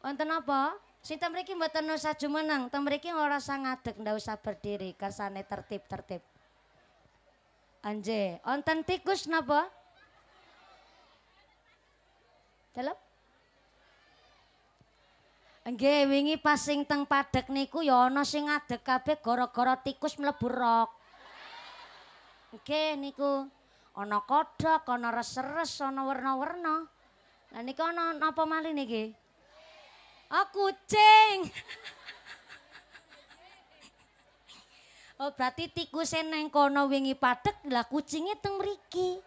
Wonten apa? Sinten mriki mboten usah jumeneng, ten mriki ora usah ngadeg, ndak usah berdiri, kersane tertib-tertib. Anje, wonten tikus napa? Dalam? Nggih, wingi pas sing teng padhek niku ya ana sing adek kabeh gara-gara tikus mlebu rok. Nggih niku. Ana kodhok, ana reseres, ana warna-warna. Lah niku ana napa malih niki? Oh, kucing. oh, berarti tikus neng kono wingi padhek, lah kucinge teng mriki.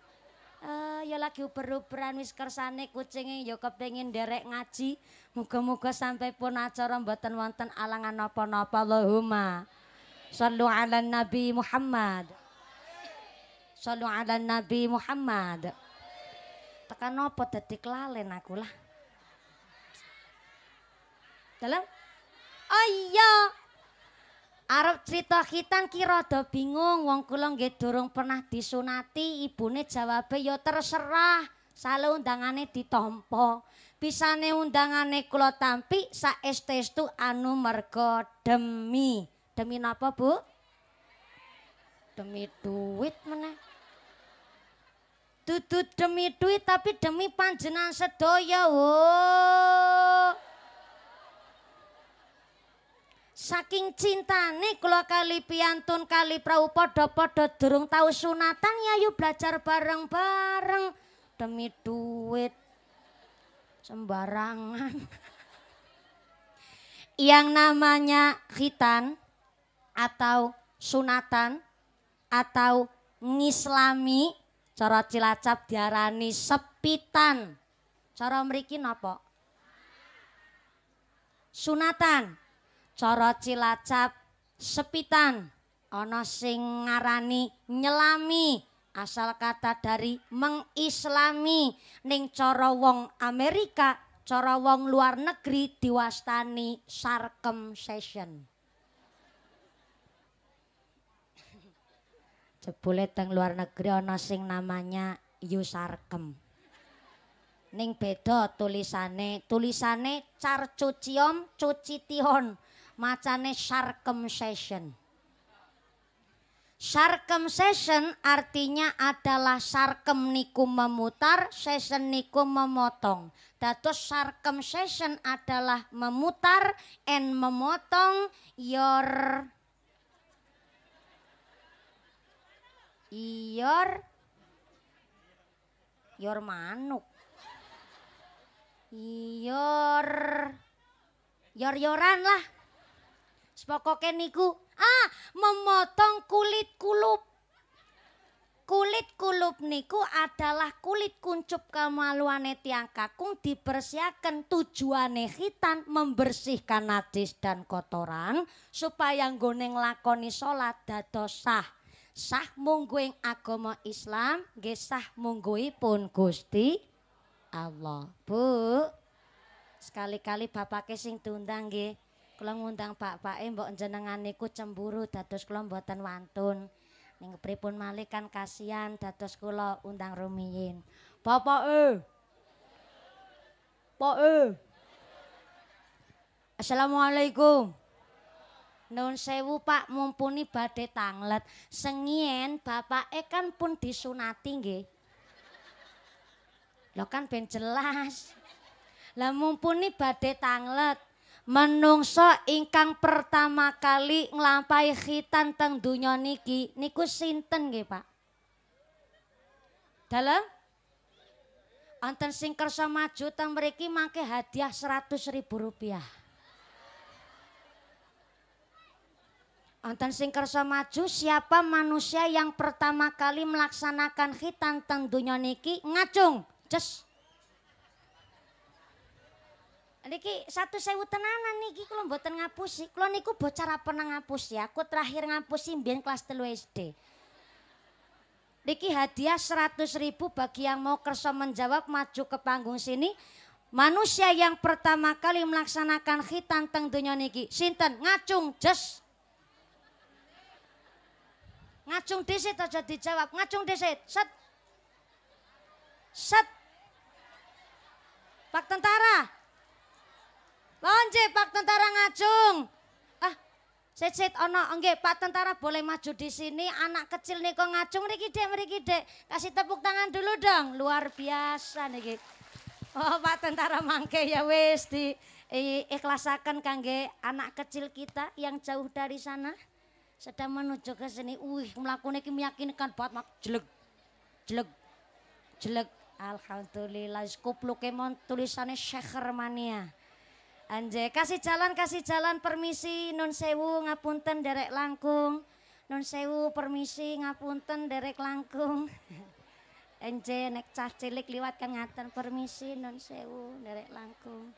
Eh, uh, ya lagi uber-uberan wis kersane kucinge ya kepengin nderek ngaji. Muga-muga sampai pun acara mboten wonten alangan napa-napa Allahumma. Sallu ala Nabi Muhammad. Sallu ala Nabi Muhammad. Tekan napa detik lalen aku lah. Dalam? Oh iya. Arab cerita khitan ki rada bingung wong kula nggih durung pernah disunati ibune jawab ya terserah salah undangane ditampa. Pisane undangane kula tampi saestestu anu mergo demi. Demi napa, Bu? Demi duit meneh. Dudu demi duit tapi demi panjenan sedaya. Saking Saking cintane kula kali piantun kali prau padha-padha durung tau sunatan ya yuk belajar bareng-bareng demi duit sembarangan. Yang namanya khitan atau sunatan atau ngislami cara Cilacap diarani sepitan. Cara meriki napa? Sunatan. Cara Cilacap sepitan. ono sing ngarani nyelami asal kata dari mengislami ning cara wong Amerika cara wong luar negeri diwastani session jebule teng luar negeri ana sing namanya yusarkem ning beda tulisane tulisane car cuciom carcucium tihon macane session. Sarkem session artinya adalah sarkem niku memutar, session niku memotong. sarkem session adalah memutar and memotong your your your manuk. Your your yoran lah. Sepokoke niku ah memotong kulit kulup. Kulit kulup niku adalah kulit kuncup kemaluane tiang kakung dipersiapkan tujuane hitan membersihkan najis dan kotoran supaya goneng lakoni sholat dados sah. Sah mungguing agama Islam gesah munggui pun Gusti Allah. Bu, sekali-kali bapak kesing tundang gih Kula ngundang bapak-bake mbok jenengan niku cemburu dados kula mboten wantun. Ning pripun malih kan kasihan dados kula undang rumiyin. Bapake. E, Assalamualaikum. Nun sewu Pak mumpuni badhe tanglet. Sengien E kan pun disunati nggih. lo kan ben jelas. Lah mumpuni badhe tanglet menungso ingkang pertama kali nglampahi khitan teng dunya niki niku sinten nggih Pak? Dalam Anten sing kersa maju teng mriki mangke hadiah seratus ribu rupiah. Anten sing kersa maju siapa manusia yang pertama kali melaksanakan khitan teng dunya niki ngacung. Just Niki satu sewu tenanan niki kalau mboten sih. Kalau niku bocah ra pernah ngapus ya. Aku terakhir ngapusi mbien kelas telu SD. Niki hadiah 100 ribu bagi yang mau kerso menjawab maju ke panggung sini. Manusia yang pertama kali melaksanakan khitan teng dunia niki. Sinten ngacung jes. Ngacung disit aja dijawab. Ngacung disit. Set. Set. Pak tentara. Lonje Pak Tentara ngajung. Ah, sit ono nggih Pak Tentara boleh maju di sini. Anak kecil niko ngajung riki Dek, riki Dek. Kasih tepuk tangan dulu dong. Luar biasa niki. Oh, Pak Tentara mangke ya wis di ikhlasaken kangge anak kecil kita yang jauh dari sana sedang menuju ke sini. Wih, melakukan ini meyakinkan buat mak jelek, jelek, jelek. Alhamdulillah, kupluke mon tulisannya Syekh Anje, kasih jalan, kasih jalan, permisi, nun sewu, ngapunten, derek langkung. Nun sewu, permisi, ngapunten, derek langkung. Anje, nek cah cilik liwat kan ngaten, permisi, nun sewu, derek langkung.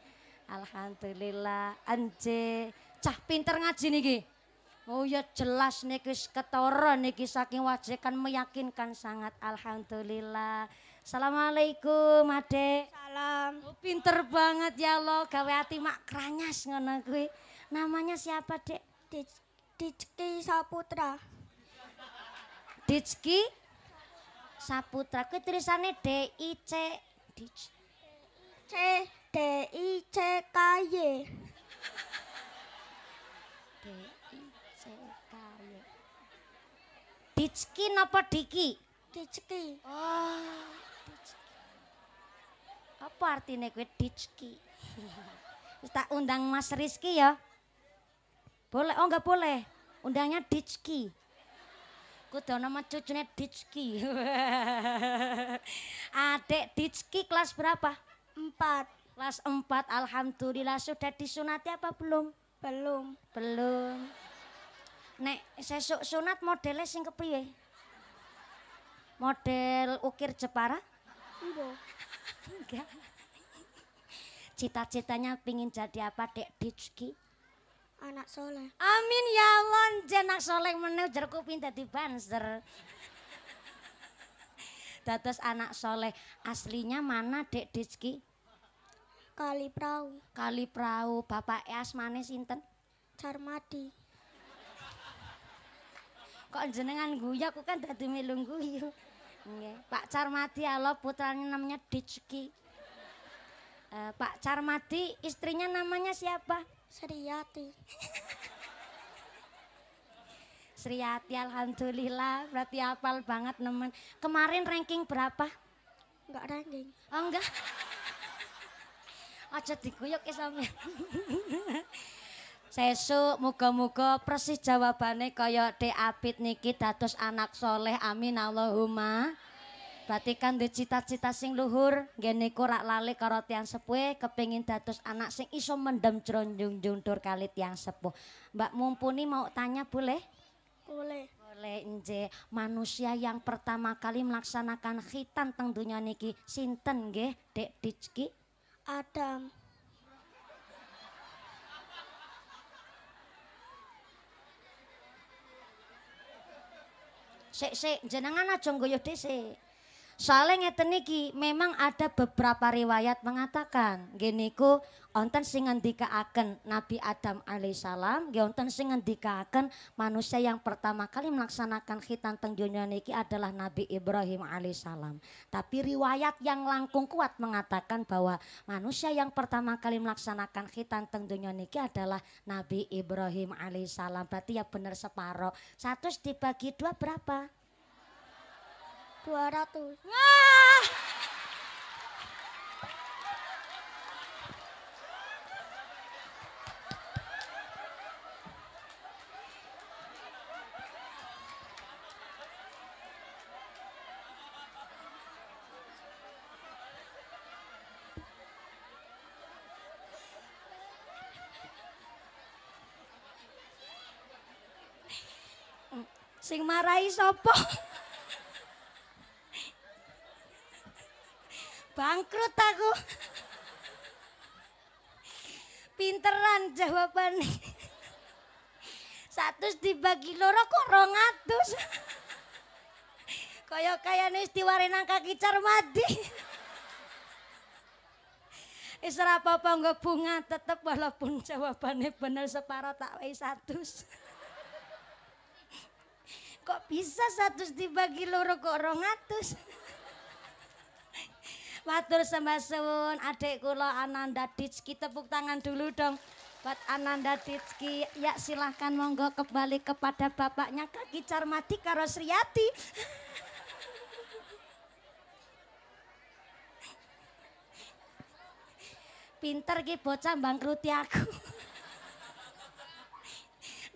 Alhamdulillah, anje, cah pinter ngaji niki. Oh ya jelas niki ketoron niki saking wajah kan meyakinkan sangat, Alhamdulillah. Assalamualaikum Ade. Salam. Oh, pinter banget ya lo, gawe hati mak kranyas ngono kuwi. Namanya siapa, Dek? Dicki Saputra. Dicki Saputra. Kuwi tulisane D I C D I C D I C K Y. D I C K Y. Dicki napa Diki? Dicki. Oh. Apa artinya kue Dicki? tak undang Mas Rizky ya. Boleh, oh enggak boleh. Undangnya Dicki. Kudu nama cucunya Dicki. Adik Dicki kelas berapa? Empat. Kelas empat, Alhamdulillah. Sudah disunati apa belum? Belum. Belum. Nek sesuk sunat modelnya sing kepiye? Model ukir Jepara? Sambo? Enggak. Cita-citanya pingin jadi apa, Dek Ditski? Anak soleh. Amin ya Allah, jenak soleh meneh pindah di dadi banser. Dados anak soleh. Aslinya mana, Dek Ditski? Kali perahu. Kali perahu. Bapak e asmane sinten? Carmadi. Kok jenengan guyu aku kan dadi melu guyu. Nggih. Pak Carmadi halo putranya namanya Dicki. Uh, eh, Pak Carmadi istrinya namanya siapa? Sriyati. Sriyati alhamdulillah berarti hafal banget nemen. Kemarin ranking berapa? Enggak ranking. Oh enggak. Aja diguyuk ya sampean. Sesuk muga-muga persis jawabane kaya Dek Apit niki dados anak soleh. Amin Allahumma. Berarti kan di cita-cita sing luhur, gini rak lali karo tiang sepuh, kepingin datus anak sing iso mendem jronjung jundur kali tiang sepuh. Mbak Mumpuni mau tanya boleh? Boleh. Boleh nje. Manusia yang pertama kali melaksanakan khitan teng dunia niki, sinten nggih, Dek Dicki? Adam. Sik-sik, jenengan aja nggoyoh dhisik. Soalnya ngeten niki memang ada beberapa riwayat mengatakan geniku onten sing akan Nabi Adam alaihissalam nggih onten sing ngendikaaken manusia yang pertama kali melaksanakan khitan teng niki adalah Nabi Ibrahim alaihissalam. Tapi riwayat yang langkung kuat mengatakan bahwa manusia yang pertama kali melaksanakan khitan teng niki adalah Nabi Ibrahim alaihissalam. Berarti ya benar separo. Satu dibagi dua berapa? 200. ah Sing marahi sopo? Bangkrut aku. Pinteran jawabannya. Satu dibagi loro kok rong atus. Kaya nih istiware nang kaki cermati. Isra apa-apa bunga tetep walaupun jawabannya benar separo tak wae satu. Kok bisa satu dibagi loro kok rong atus? Matur sembah suwun adik kula Ananda Ditski tepuk tangan dulu dong. Buat Ananda Ditski, ya silahkan monggo kembali kepada bapaknya Kaki Carmati karo Sriyati. Pinter ki bocah bangkruti aku.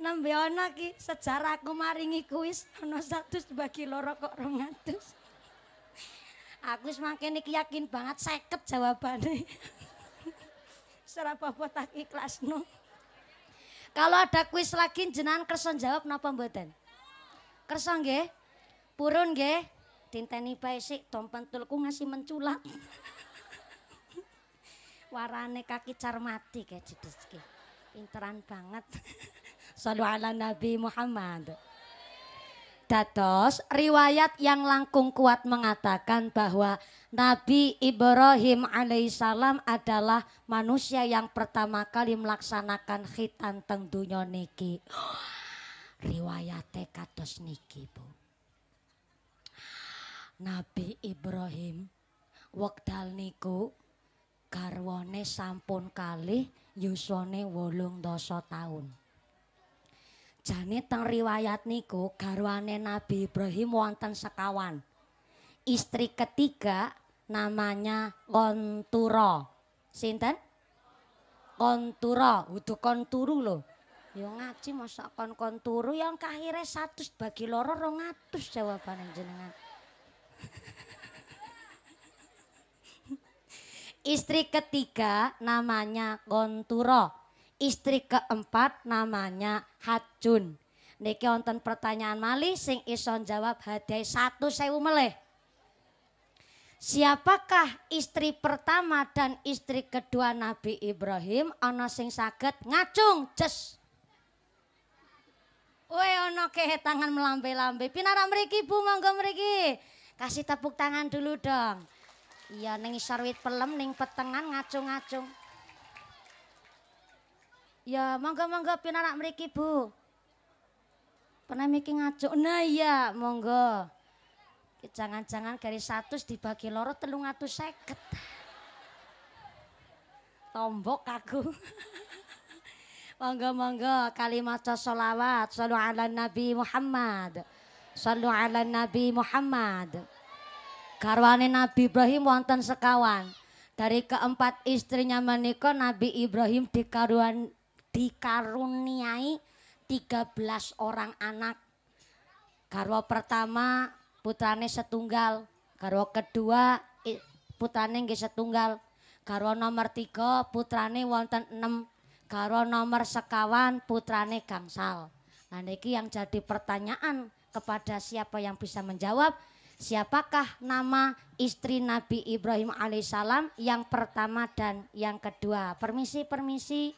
Nembe ana ki sejarahku maringi kuis ana 100 bagi loro kok 200. Aku semakin mangkene yakin banget 50 jawabane. buat bobot tak ikhlasno. Kalau ada kuis lagi jenan kerson jawab napa mboten? Kerson nggih? Purun nggih? Tinteni bae Tompen tulku ngasih menculak. Warane kaki carmati kayak jedes Pinteran banget. Sallu ala Nabi Muhammad. Dados riwayat yang langkung kuat mengatakan bahwa Nabi Ibrahim alaihissalam adalah manusia yang pertama kali melaksanakan khitan teng dunia niki. riwayat riwayate kados niki, Bu. Nabi Ibrahim wekdal niku garwane sampun kali yusone wolung doso tahun Jane teng riwayat niku garwane Nabi Ibrahim wonten sekawan. Istri ketiga namanya Konturo, Sinten? Konturo, udah konturu loh. Ya ngaji masa kon konturu yang kahire 100 bagi loro 200 jawaban jenengan. Istri ketiga namanya Konturo. Istri keempat namanya Hajun. Niki wonten pertanyaan Mali, sing ison jawab hadiah satu sewu meleh. Siapakah istri pertama dan istri kedua Nabi Ibrahim ana sing saged ngacung jes? Woi ana kehe tangan melambe-lambe. Pinara mriki Bu, monggo mriki. Kasih tepuk tangan dulu dong. Iya ning sarwit pelem ning petengan ngacung-ngacung. Ya, monggo-monggo pinarak mriki, Bu. Pernah mriki ngajuk. Nah, iya, monggo. Jangan-jangan garis satu, dibagi loro telung seket. Tombok aku. monggo-monggo kalimat sholawat. Sallu ala Nabi Muhammad. Sallu ala Nabi Muhammad. Garwane Nabi Ibrahim wonten sekawan. Dari keempat istrinya menikah Nabi Ibrahim dikaruan dikaruniai 13 orang anak. Garwa pertama putrane setunggal, garwa kedua putrane nggih setunggal, garwa nomor tiga putrane wonten enam, garwa nomor sekawan putrane gangsal. Nah niki yang jadi pertanyaan kepada siapa yang bisa menjawab, siapakah nama istri Nabi Ibrahim alaihissalam yang pertama dan yang kedua? Permisi, permisi.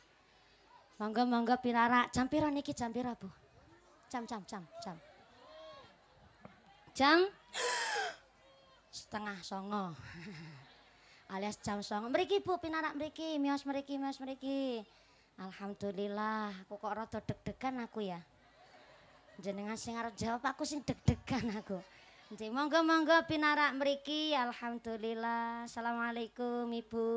Monggo monggo pirarak, campiran niki jam Bu? camp jam jam jam. Jam setengah songo. Alias jam songo. Meriki Bu pinarak meriki, mios meriki, mios meriki. Alhamdulillah, aku kok rada deg-degan aku ya. Jenengan sing jawab aku sing deg-degan aku. Jadi monggo monggo pinarak meriki, Alhamdulillah. Assalamualaikum Ibu.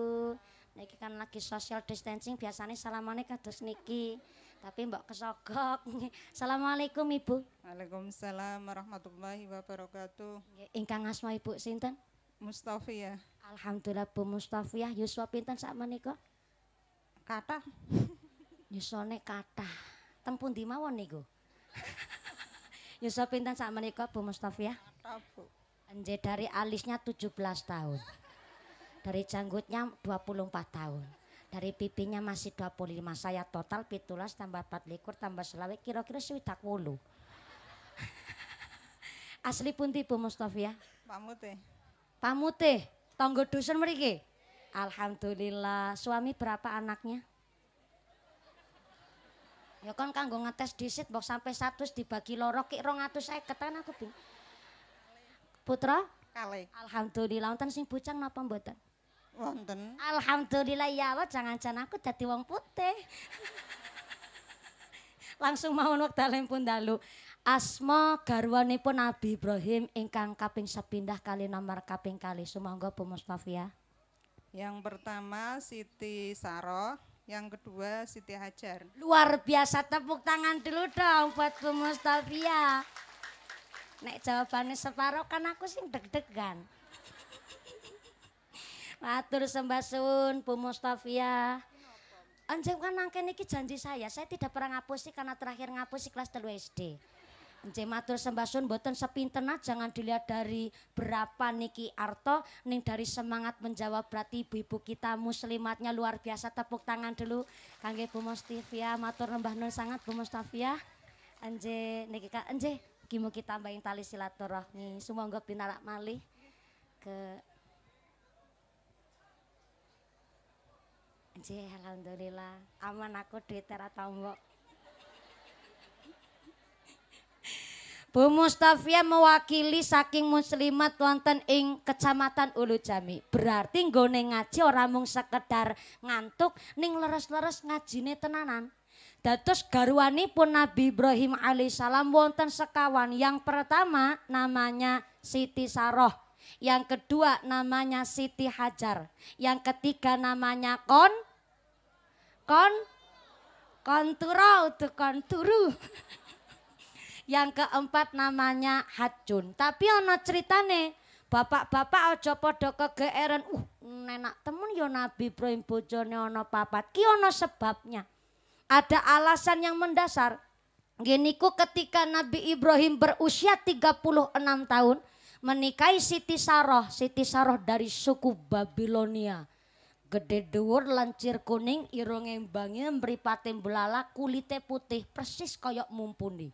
Niki kan lagi social distancing biasanya salamannya kados niki. Tapi mbak kesogok. Assalamualaikum Ibu. Waalaikumsalam warahmatullahi wabarakatuh. Ingkang asma Ibu sinten? Mustafiyah. Alhamdulillah Bu Mustafiyah yuswa pinten saat menikah. Kata. Yuswane kata. Tempun di mawon niku? Yuswa pinten saat menikah Bu Mustafiyah? Kata Bu. Anjay dari alisnya 17 tahun. Dari janggutnya 24 tahun. Dari pipinya masih 25. Saya total pitulas tambah 4 likur tambah selawe kira-kira sewidak wulu. Asli pun tipu Mustafia. Ya? Pamute. Pamute, tonggo dusun meriki. Alhamdulillah, suami berapa anaknya? Ya kan kanggo ngetes disit box sampai 100 dibagi rong atus saya ketan aku ping. Putra? Kali. Alhamdulillah nonton sing pucang napa mboten? Wonten. Alhamdulillah ya Allah jangan-jangan aku jadi wong putih. Langsung mau wekdalem pun dalu. Asma garwanipun Nabi Ibrahim ingkang kaping sepindah kali nomor kaping kali. Semoga Bu Mustafia. Yang pertama Siti Saro, yang kedua Siti Hajar. Luar biasa tepuk tangan dulu dong buat Bu Mustafia. Nek jawabannya separuh kan aku sing deg-degan. Matur sembasun, Bu Mustafia. Anjing kan nangke niki janji saya, saya tidak pernah ngapusi karena terakhir ngapusi kelas telu SD. Encik matur sembasun boten sepintena nah, jangan dilihat dari berapa niki arto ning dari semangat menjawab berarti ibu-ibu kita muslimatnya luar biasa tepuk tangan dulu kangge Bu Mustafia matur nembah nun sangat Bu Mustafia Anje niki Kak Anje kimu kita tambahin tali silaturahmi semoga binarak malih ke Jih, alhamdulillah. Aman aku di Teratombok. Bu Mustafia mewakili saking muslimat wonten ing Kecamatan Ulu Jami. Berarti nggone ngaji ora mung sekedar ngantuk ning leres-leres ngajine tenanan. Dados garwanipun Nabi Ibrahim alaihissalam wonten sekawan. Yang pertama namanya Siti Saroh. Yang kedua namanya Siti Hajar. Yang ketiga namanya Kon kon konturau tekan turu. Yang keempat namanya Hajun. Tapi ono ceritane, bapak-bapak aja podo kegeeran. Uh, nenak temen yo Nabi Ibrahim bojone ono papat. Ki ono sebabnya. Ada alasan yang mendasar. ku ketika Nabi Ibrahim berusia 36 tahun menikahi Siti Saroh, Siti Saroh dari suku Babilonia. Gede dhuwur lancir kuning, irunge mbange mripate belalak, kulite putih, persis koyok mumpuni.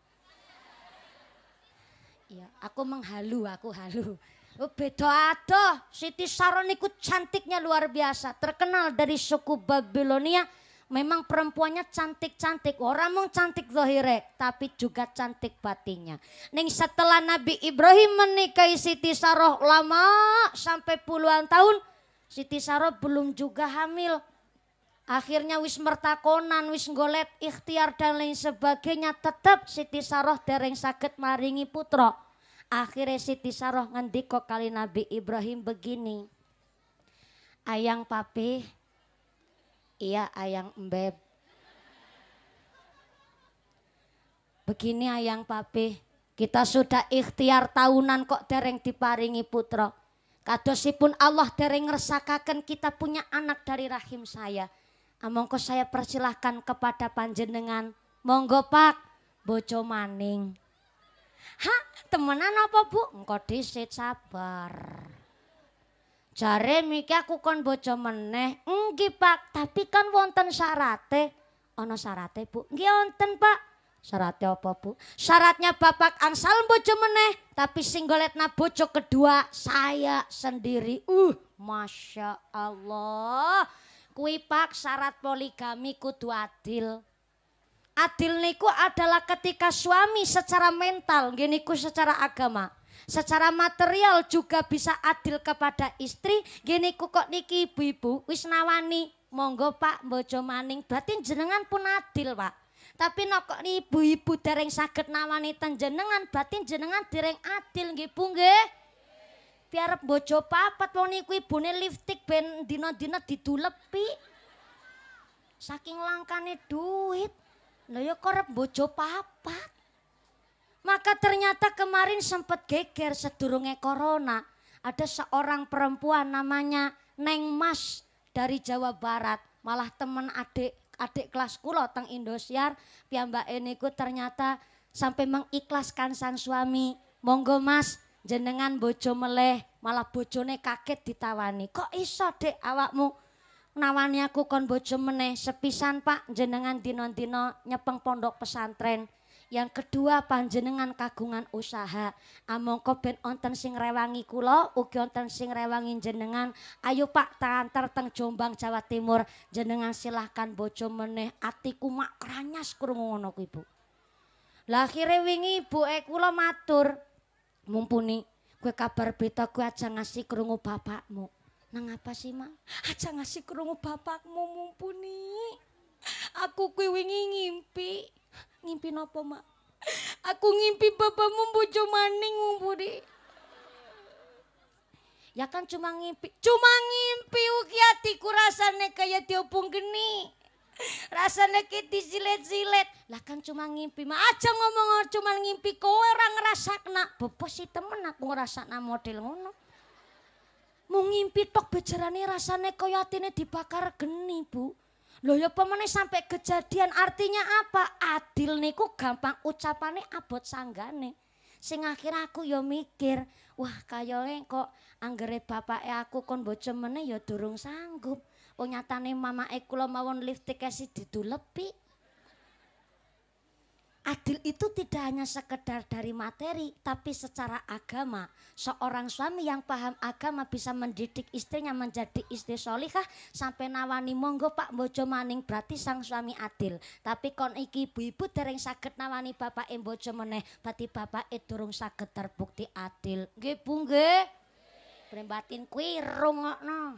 Iya, aku menghalu, aku halu. Oh, beda adoh, Siti Saron itu cantiknya luar biasa. Terkenal dari suku Babilonia, memang perempuannya cantik-cantik. Orang mau cantik zohirek, tapi juga cantik batinya. Neng setelah Nabi Ibrahim menikahi Siti Saroh lama sampai puluhan tahun, Siti Saroh belum juga hamil. Akhirnya wis mertakonan, wis golet, ikhtiar dan lain sebagainya. Tetap Siti Saroh dereng sakit maringi putra. Akhirnya Siti Saroh ngendiko kali Nabi Ibrahim begini. Ayang papi, iya ayang embeb. Begini ayang papi, kita sudah ikhtiar tahunan kok dereng diparingi putra Kadosipun Allah dereng ngersakaken kita punya anak dari rahim saya. Amongko saya persilahkan kepada panjenengan. Monggo pak, bojo maning. Hah, temenan apa bu? Engkau disit sabar. Jare miki aku kon bojo meneh. Nggih pak, tapi kan wonten sarate, Ono sarate bu. Nggih wonten pak. Syaratnya apa bu? Syaratnya bapak angsal bojo meneh. Tapi singgoletna bojo kedua saya sendiri. Uh Masya Allah. Kui pak syarat poligami kudu adil. Adil niku adalah ketika suami secara mental, gini ku secara agama. Secara material juga bisa adil kepada istri. Gini ku kok niki ibu-ibu wis Monggo pak bojo maning. Berarti jenengan pun adil pak tapi nokok ibu-ibu dereng sakit nama nawani jenengan batin jenengan dereng adil nggih pun nggih. biar bojo papat wong niku ibune liftik ben dina-dina ditulepi, Saking langkane duit. Lah ya korep bojo papat. Maka ternyata kemarin sempat geger sedurunge corona. Ada seorang perempuan namanya Neng Mas dari Jawa Barat. Malah teman adik adik kelas kula teng Indosiar piyambake niku ternyata sampai mengikhlaskan sang suami. Monggo Mas, jenengan bojo meleh, malah bojone kaget ditawani. Kok iso Dek awakmu nawani aku kon bojo meneh sepisan Pak jenengan dino-dino nyepeng pondok pesantren. Yang kedua panjenengan kagungan usaha. Amangka ah, ben onten sing rewangi kula, ugi onten sing rewangi jenengan. Ayo Pak tanter teng Jombang Jawa Timur, jenengan silahkan bojo meneh atiku mak kranyas krungu ngono ku Ibu. Lah akhire wingi ibuke kula matur, mumpuni gue kabar beta gue aja ngasih krungu bapakmu. Nang apa sih, Mak? Aja ngasih krungu bapakmu mumpuni. Aku kuwi wingi ngimpi Ngimpi nopo, Mak? Aku ngimpi babamu bojo maning ngumpuri. Ya kan cuma ngimpi, cuma ngimpi uki hatiku rasane kaya diobong geni. Rasane ki disilet-silet. Lah kan cuma ngimpi, mak aja ngomong cuma ngimpi kowe ngerasa ngrasakna. bapak si temen aku ngrasakna model ngono. Mau ngimpi tok bejerane rasa kaya atine dibakar geni, Bu. Loh ya pemenih sampai kejadian artinya apa? Adil niku gampang nih abot sanggane. Sing akhir aku ya mikir, wah kayoke kok anggere bapake aku kon bocah meneh ya durung sanggup. Wong oh, nyatane mamake kula mawon liftik kesi didulepi. Adil itu tidak hanya sekedar dari materi, tapi secara agama. Seorang suami yang paham agama bisa mendidik istrinya menjadi istri solihah sampai nawani monggo pak bojo maning berarti sang suami adil. Tapi kon iki ibu-ibu dereng sakit nawani bapak e bojo meneh, berarti bapak e durung sakit terbukti adil. Nggih bu berembatin kui kuwi no.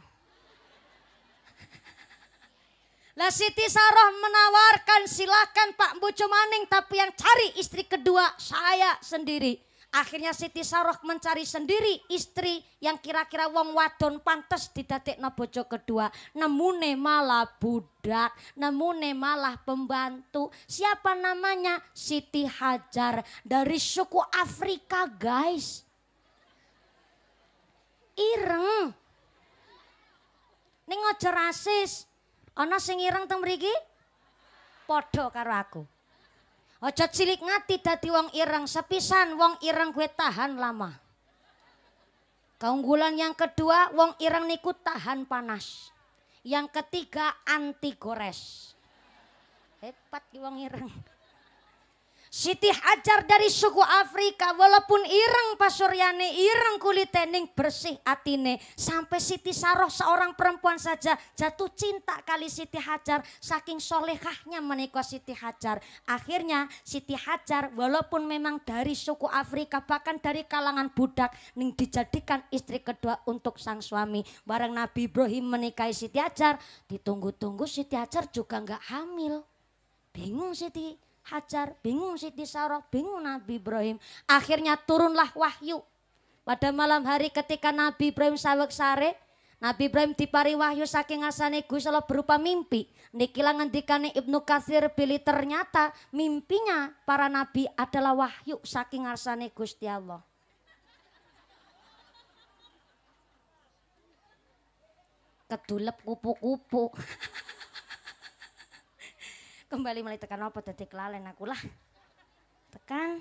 Lah Siti Saroh menawarkan silakan Pak Bucu Maning tapi yang cari istri kedua saya sendiri. Akhirnya Siti Saroh mencari sendiri istri yang kira-kira wong wadon pantas na bojo kedua. namune malah budak, namune malah pembantu. Siapa namanya? Siti Hajar dari suku Afrika, guys. Ireng. Ini ngejar rasis. Ana sing ireng teng mriki padha karo aku. Aja cilik ngati dadi wong ireng, sepisan wong ireng gue tahan lama. Keunggulan yang kedua, wong ireng niku tahan panas. Yang ketiga anti gores. Hebat ki wong ireng. Siti Hajar dari suku Afrika walaupun ireng pasuryane, ireng kulit tening bersih atine. Sampai Siti Saroh seorang perempuan saja jatuh cinta kali Siti Hajar saking solehahnya menikah Siti Hajar. Akhirnya Siti Hajar walaupun memang dari suku Afrika bahkan dari kalangan budak ning dijadikan istri kedua untuk sang suami. Bareng Nabi Ibrahim menikahi Siti Hajar, ditunggu-tunggu Siti Hajar juga nggak hamil. Bingung Siti Hajar, bingung Siti Saroh, bingung Nabi Ibrahim. Akhirnya turunlah wahyu. Pada malam hari ketika Nabi Ibrahim sawek sare, Nabi Ibrahim dipari wahyu saking asane Gusti Allah berupa mimpi. Niki ngendikane Ibnu Katsir pilih ternyata mimpinya para nabi adalah wahyu saking asane Gusti Allah. Kedulep kupu-kupu. Kembali mulai tekan apa detik kelalen aku lah. Tekan.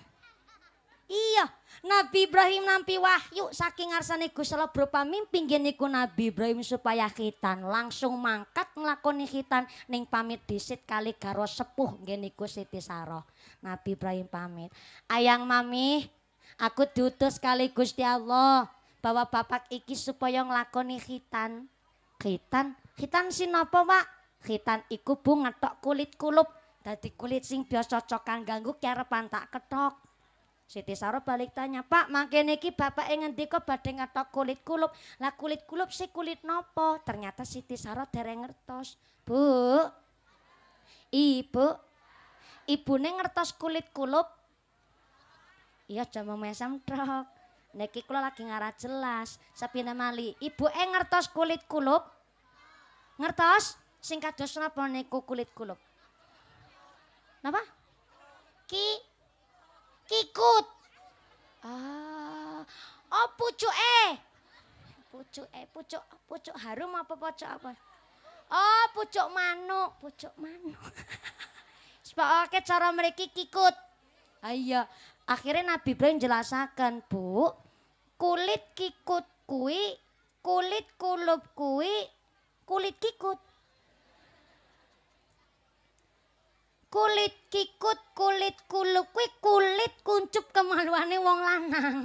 Iya, Nabi Ibrahim nampi wahyu saking ngarsane Gusti Allah berupa berpamimpin niku Nabi Ibrahim supaya khitan langsung mangkat nglakoni khitan ning pamit disit kali garo sepuh nggih niku Siti Sarah. Nabi Ibrahim pamit, "Ayang mami, aku diutus kali Gusti Allah bawa bapak iki supaya nglakoni khitan." Khitan, khitan sinapa, Pak? Khitan iku bu ngethok kulit kulup. Dadi kulit sing biasa cocokan ganggu kerepan tak ketok. Siti Saro balik tanya, Pak makin iki bapak ingin ngendiko badai ngetok kulit kulup. Lah kulit kulup si kulit nopo? Ternyata Siti Saro dereng ngertos. Bu, ibu, ibune ngertos kulit kulup. Iya jamu mesem trok. neki kula lagi ngarah jelas. Sepina mali, ibu engertos ngertos kulit kulup. Ngertos? Sing kados napa niku kulit kulub? Napa? Ki kikut. Ah, oh pucuke. Pucuke, pucuk pucuk harum apa pucuk apa? Oh, pucuk manuk, pucuk manuk. Sebab oke cara mereka kikut. Ah iya. akhirnya Nabi Ibrahim jelasakan, Bu, kulit kikut kui, kulit kulub kui, kulit kikut. kulit kikut kulit kulup kuwi kulit kuncup kemaluane wong lanang.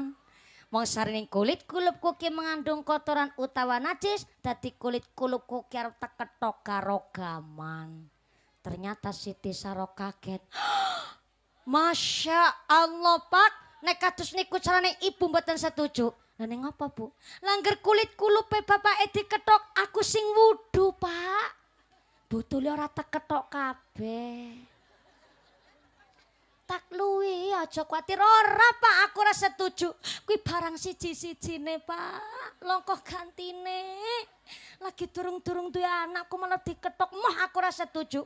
Wong sarining kulit kulup kuki mengandung kotoran utawa najis, dadi kulit kulup kuki arep teketok karo gaman. Ternyata Siti Saro kaget. Masya Allah Pak, nek kados niku carane ibu mboten setuju. lha ning apa Bu? Langger kulit kulupe etik diketok aku sing wudu Pak. Butule ora teketok kabeh tak luwi aja kuatir ora Pak aku ora setuju. Kuwi barang siji-sijine Pak. longkoh gantine. Lagi durung-durung duwe anakku malah diketok mah aku ora setuju.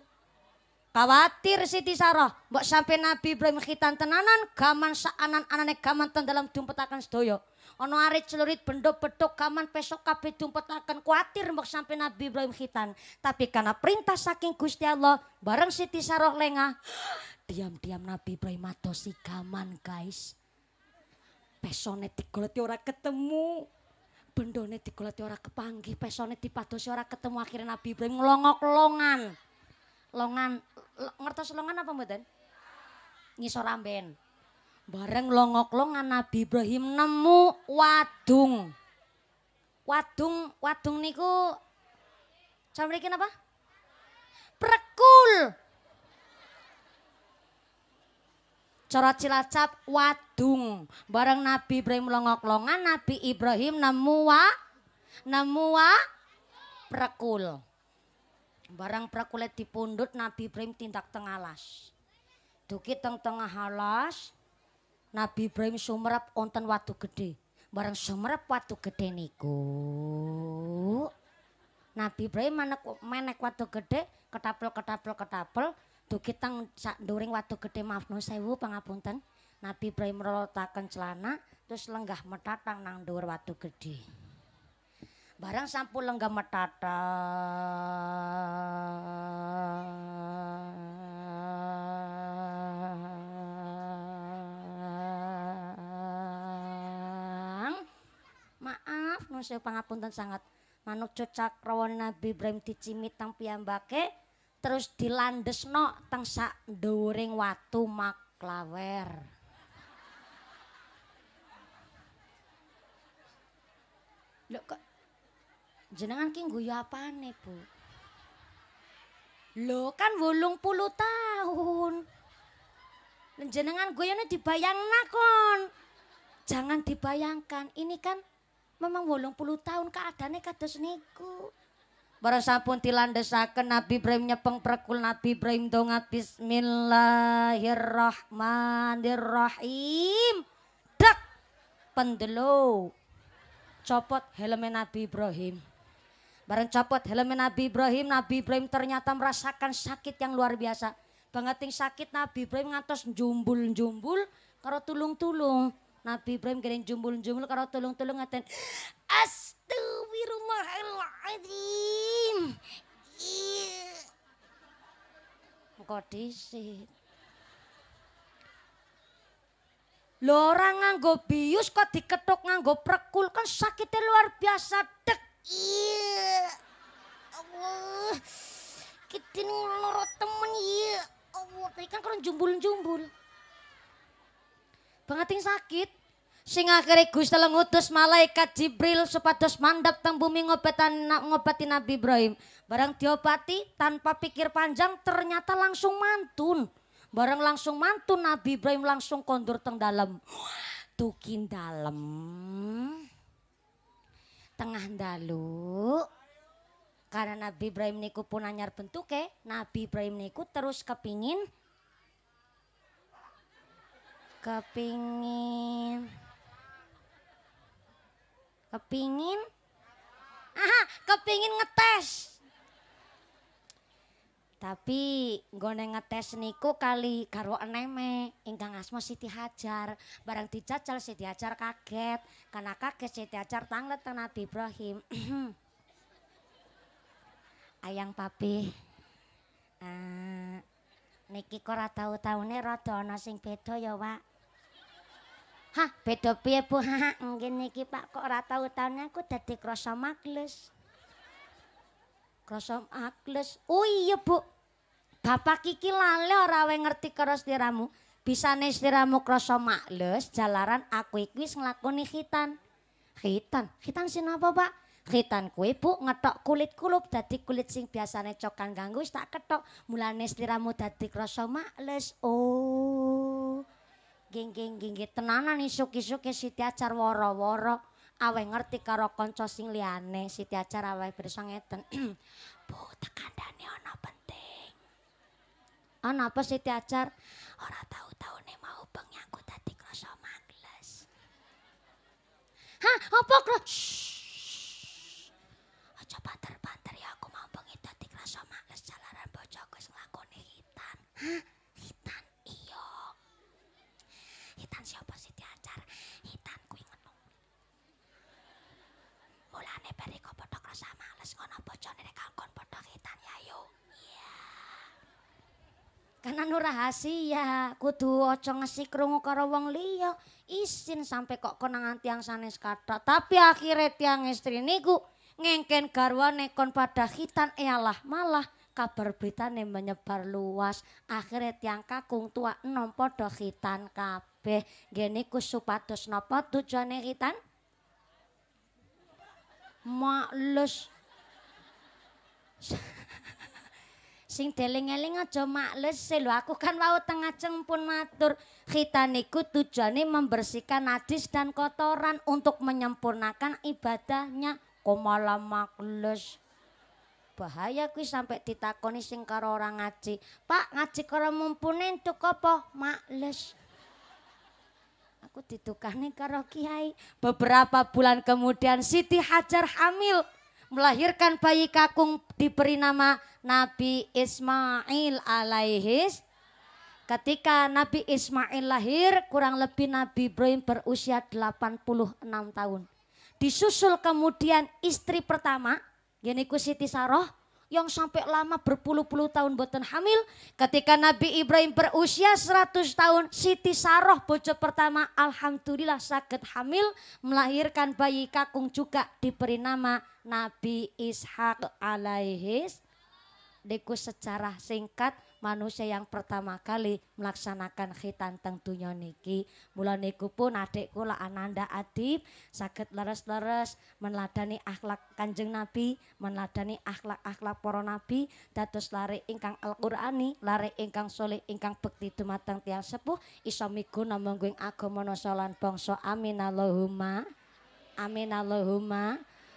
khawatir Siti Sarah, mbok sampe Nabi Ibrahim khitan tenanan gaman saanan-anane gaman ten dalam dumpetaken sedaya. ono arit celurit bendo bedok gaman pesok kabeh dumpetaken kuatir mbok sampe Nabi Ibrahim khitan. Tapi karena perintah saking Gusti Allah, bareng Siti Sarah lengah diam-diam Nabi Ibrahim si gaman guys pesone digoleti ora ketemu bendone digoleti ora kepanggi pesone dipadosi ora ketemu akhirnya Nabi Ibrahim ngelongok longan longan ngertos longan apa mboten ngisor amben bareng longok longan Nabi Ibrahim nemu wadung wadung wadung niku cara apa? Prekul. Coro Cilacap wadung. Bareng Nabi Ibrahim longok-longan, Nabi Ibrahim nemua nemua prakul prekul. Barang prekulet dipundut Nabi Ibrahim tindak tengah tengalas. Duki teng tengah alas, Nabi Ibrahim sumerep onten watu gede. Barang sumerep watu gede niku. Nabi Ibrahim menek, menek watu gede, ketapel ketapel ketapel, dugi teng nduring watu gede, mafno sewu pangapunten Nabi Ibrahim rolotaken celana terus lenggah metatang nang dhuwur watu gede, Barang sampul lenggah metatang eh, Maaf nusuh pangapunten sangat manuk cocak rawan Nabi Ibrahim dicimit nang piyambake terus dilandesno teng sak nduring watu maklawer. Lho kok jenengan ki ngguyu apane, Bu? Lho kan puluh tahun. Jenengan guyone dibayangna kon. Jangan dibayangkan, ini kan memang puluh tahun keadaannya kados niku. Para sampun dilandesaken Nabi Ibrahim nyepeng prekul Nabi Ibrahim dongat bismillahirrahmanirrahim. Dak pendelo. Copot helm Nabi Ibrahim. Barang copot helm Nabi Ibrahim, Nabi Ibrahim ternyata merasakan sakit yang luar biasa. Bangeting sakit Nabi Ibrahim ngantos jumbul-jumbul karo tulung-tulung. Nabi Ibrahim kene jumbul-jumbul karo tulung-tulung ngaten. Astu Astagfirullahaladzim. Iya. Engko dhisik. Lho ora nganggo bius kok diketuk nganggo prekul kan sakitnya luar biasa dek. Iya. ini Kita ngeloro temen iya. Allah, kan kurang jumbul-jumbul. Banget sakit sing kerikus Gusti Allah ngutus malaikat Jibril supados mandap teng bumi ngobetan ngobati Nabi Ibrahim. Barang diobati tanpa pikir panjang ternyata langsung mantun. Barang langsung mantun Nabi Ibrahim langsung kondur teng dalam. Tukin dalam Tengah dalu. Karena Nabi Ibrahim niku pun anyar bentuke, Nabi Ibrahim niku terus kepingin kepingin kepingin aha kepingin ngetes tapi gue ngetes niku kali karo eneme ingkang asma Siti Hajar barang dicacal Siti Hajar kaget karena kaget Siti Hajar tanglet ten Nabi Ibrahim ayang papi uh, ah, niki kok rata tahu-tahu rada ana sing beda ya wak, Hah, beda piye Bu? Ngene iki Pak kok ora tau taune aku dadi krasa makles. Krasa makles. Oh iya Bu. Bapak Kiki lale ora we ngerti karo sliramu. Bisane sliramu krasa makles, jalaran aku iki wis nglakoni khitan. Khitan. Khitan sinapa, Pak? Khitan kue Bu ngetok kulit kulup dadi kulit sing biasane cokan ganggu wis tak ketok. Mulane sliramu dadi krasa makles. Oh. Geng-geng ginggit tenanan isuk-isuke Siti acar woro-woro. awe ngerti karo konco sing liane Siti Acar awe pirsa ngeten. Bu, dani ono penting. ono apa Siti acar Ora tau nih mau yang aku tadi krasa mangles. Hah, apa kro? Aja banter-banter ya aku mau itu tadi krasa mangles jalanan bocok sing lakone hitan. Hah? Karena ana bojone nek kangkon padha ya yo. Iya. Karena nu rahasia, kudu aja ngesi krungu karo wong liya. Isin sampe kok konangan tiang sanes kathok, tapi akhirnya tiang istri niku ngengken garwane kon padha khitan ealah eh, malah kabar berita nih menyebar luas. Akhirnya tiang kakung tua enom padha hitan kabeh. gini ku supatus nopo tujuane khitan? Maklus Sing deling-eling aja makles lho aku kan wau tengajeng pun matur kita niku tujuannya membersihkan najis dan kotoran untuk menyempurnakan ibadahnya kok malah makles bahaya kuwi sampai ditakoni sing karo ora ngaji Pak ngaji karo mumpune entuk apa makles aku didukane karo kiai. Beberapa bulan kemudian Siti Hajar hamil melahirkan bayi kakung diberi nama Nabi Ismail alaihis. Ketika Nabi Ismail lahir, kurang lebih Nabi Ibrahim berusia 86 tahun. Disusul kemudian istri pertama, Yeniku Siti Saroh, yang sampai lama berpuluh-puluh tahun buatan hamil. Ketika Nabi Ibrahim berusia 100 tahun, Siti Saroh bojo pertama alhamdulillah sakit hamil, melahirkan bayi kakung juga diberi nama Nabi Ishak alaihis. Deku secara singkat manusia yang pertama kali melaksanakan khitan teng dunia niki. Mula niku pun adik kula Ananda Adib sakit leres-leres meneladani akhlak Kanjeng Nabi, meneladani akhlak-akhlak poro nabi datus lari ingkang Al-Qur'ani, lari ingkang soleh ingkang bekti dumateng tiang sepuh isomiku miguna monggo ing agama nasa Amin Allahumma. Amin Allahumma.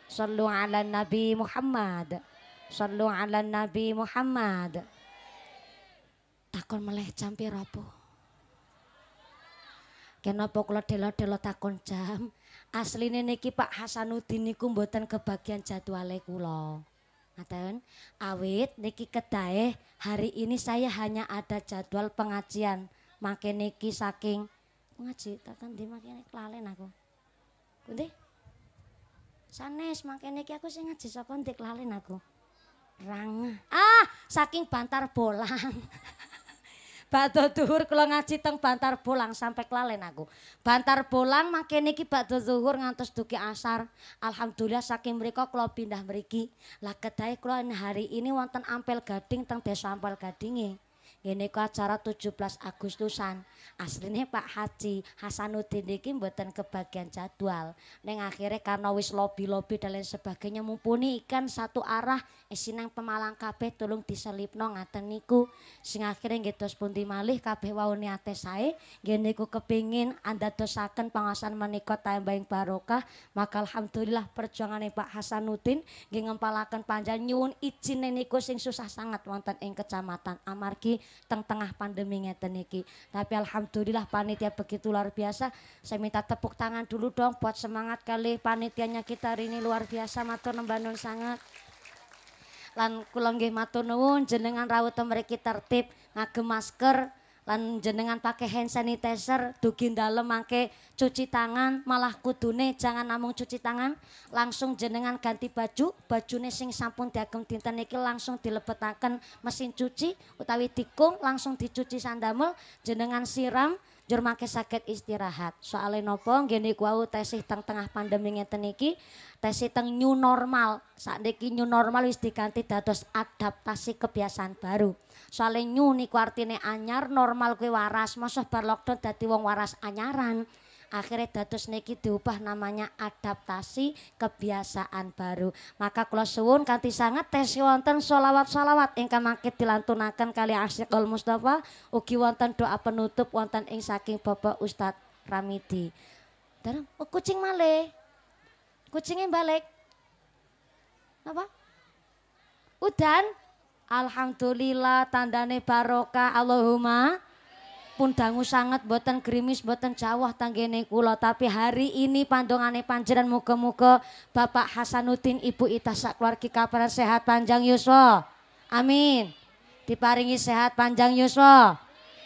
Sallu ala Nabi Muhammad. Sallu ala Nabi Muhammad. Takon meleh jam pira po? Kenapa kula delo-delo takon jam? Asli niki Pak Hasanuddin niku mboten kebagian jadwale kula. Ngaten, awit niki kedae hari ini saya hanya ada jadwal pengajian. makin niki saking ngaji Takkan ndi makin kelalen aku. Kuwi Sanes makin niki aku sing ngaji saka ndik lalen aku. Rang. Ah, saking bantar bolang. bakdo duhur kula ngaji teng Bantar Bolang sampai kelalen aku. Bantar Bolang makin iki bakdo zuhur ngantos duki asar. Alhamdulillah saking mriko kula pindah meriki Lah kedae kula hari ini wonten Ampel Gading teng desa Ampel Gadinge. ini ku acara 17 Agustusan. aslinya Pak Haji Hasanuddin iki buatan kebagian jadwal. Neng akhirnya karena wis lobby lobby dan lain sebagainya mumpuni ikan satu arah sinang Pemalang kabeh tulung diselipno ngaten niku sing akhire nggih dos pundi malih kabeh wau niate sae nggih niku kepingin andadosaken pangasan menika tambahing barokah maka alhamdulillah perjuangane Pak Hasanuddin nggih ngempalaken panjang nyuwun izin niku sing susah sangat wonten ing kecamatan amargi teng tengah pandemi ngeten niki tapi alhamdulillah panitia begitu luar biasa saya minta tepuk tangan dulu dong buat semangat kali panitianya kita hari ini luar biasa matur nembanun sangat lan kula nggih matur nuwun jenengan rawuh mriki tertib ngagem masker lan jenengan pakai hand sanitizer dugi dalem mangke cuci tangan malah kudune jangan namung cuci tangan langsung jenengan ganti baju bajune sing sampun diagem dinten iki langsung dilebetaken mesin cuci utawi tikung langsung dicuci sandamel jenengan siram jur mangke sakit istirahat. Soale nopo gini kuwau tesih teng tengah pandemi ngeten iki, tesih teng new normal. Saat new normal wis diganti dados adaptasi kebiasaan baru. Soale new niku artine anyar, normal kuwi waras. masuk bar lockdown dadi wong waras anyaran akhirnya dados niki diubah namanya adaptasi kebiasaan baru maka kula suwun kanthi sangat tesi wonten sholawat-sholawat ingkang mangke dilantunaken kali Asyikul Mustafa ugi wonten doa penutup wonten ing saking Bapak Ustadz Ramidi Darang, oh, kucing malih. Kucingnya balik. Apa? Udan. Alhamdulillah tandane barokah Allahumma pun dangu sangat boten gerimis boten jawah tanggene kula tapi hari ini pandongane panjenengan muka-muka Bapak Hasanuddin Ibu Ita sak keluarga kabar sehat panjang yuswa. Amin. Diparingi sehat panjang yuswa.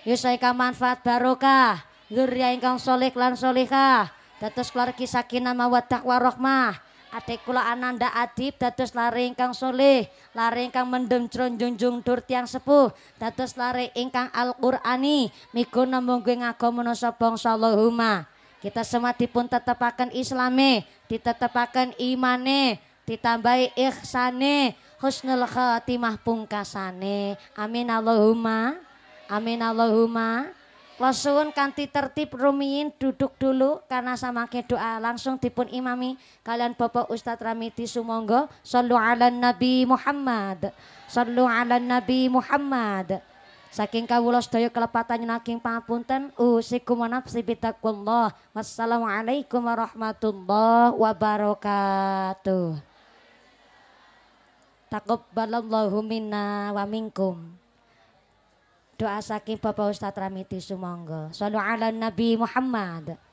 Yuswa ingkang manfaat barokah, dzurriya ingkang soleh lan solehah. Dados keluarga sakinah mawaddah warahmah. Adik kula Ananda Adib dados lare ingkang soleh, lare ingkang mendem junjung dur tiang sepuh, dados lare ingkang Al-Qur'ani, miguna monggo ngagem menasa bangsa Allahumma. Kita semua dipun tetepaken islame, ditetepaken imane, ditambahi ihsane, husnul khatimah pungkasane. Amin Allahumma. Amin Allahumma. Losun kanti tertib rumiin duduk dulu karena sama ke doa langsung dipun imami kalian Bapak Ustadz Ramiti Sumonggo sallu ala Nabi Muhammad sallu ala Nabi Muhammad saking kawula doyo kelepatan nyenaking pangapunten usikum nafsi bitakullah wassalamualaikum warahmatullahi wabarakatuh Takubbalallahu minna wa minkum Doa saking Bapak Ustadz Ramiti Sumonggo. Sallu ala Nabi Muhammad.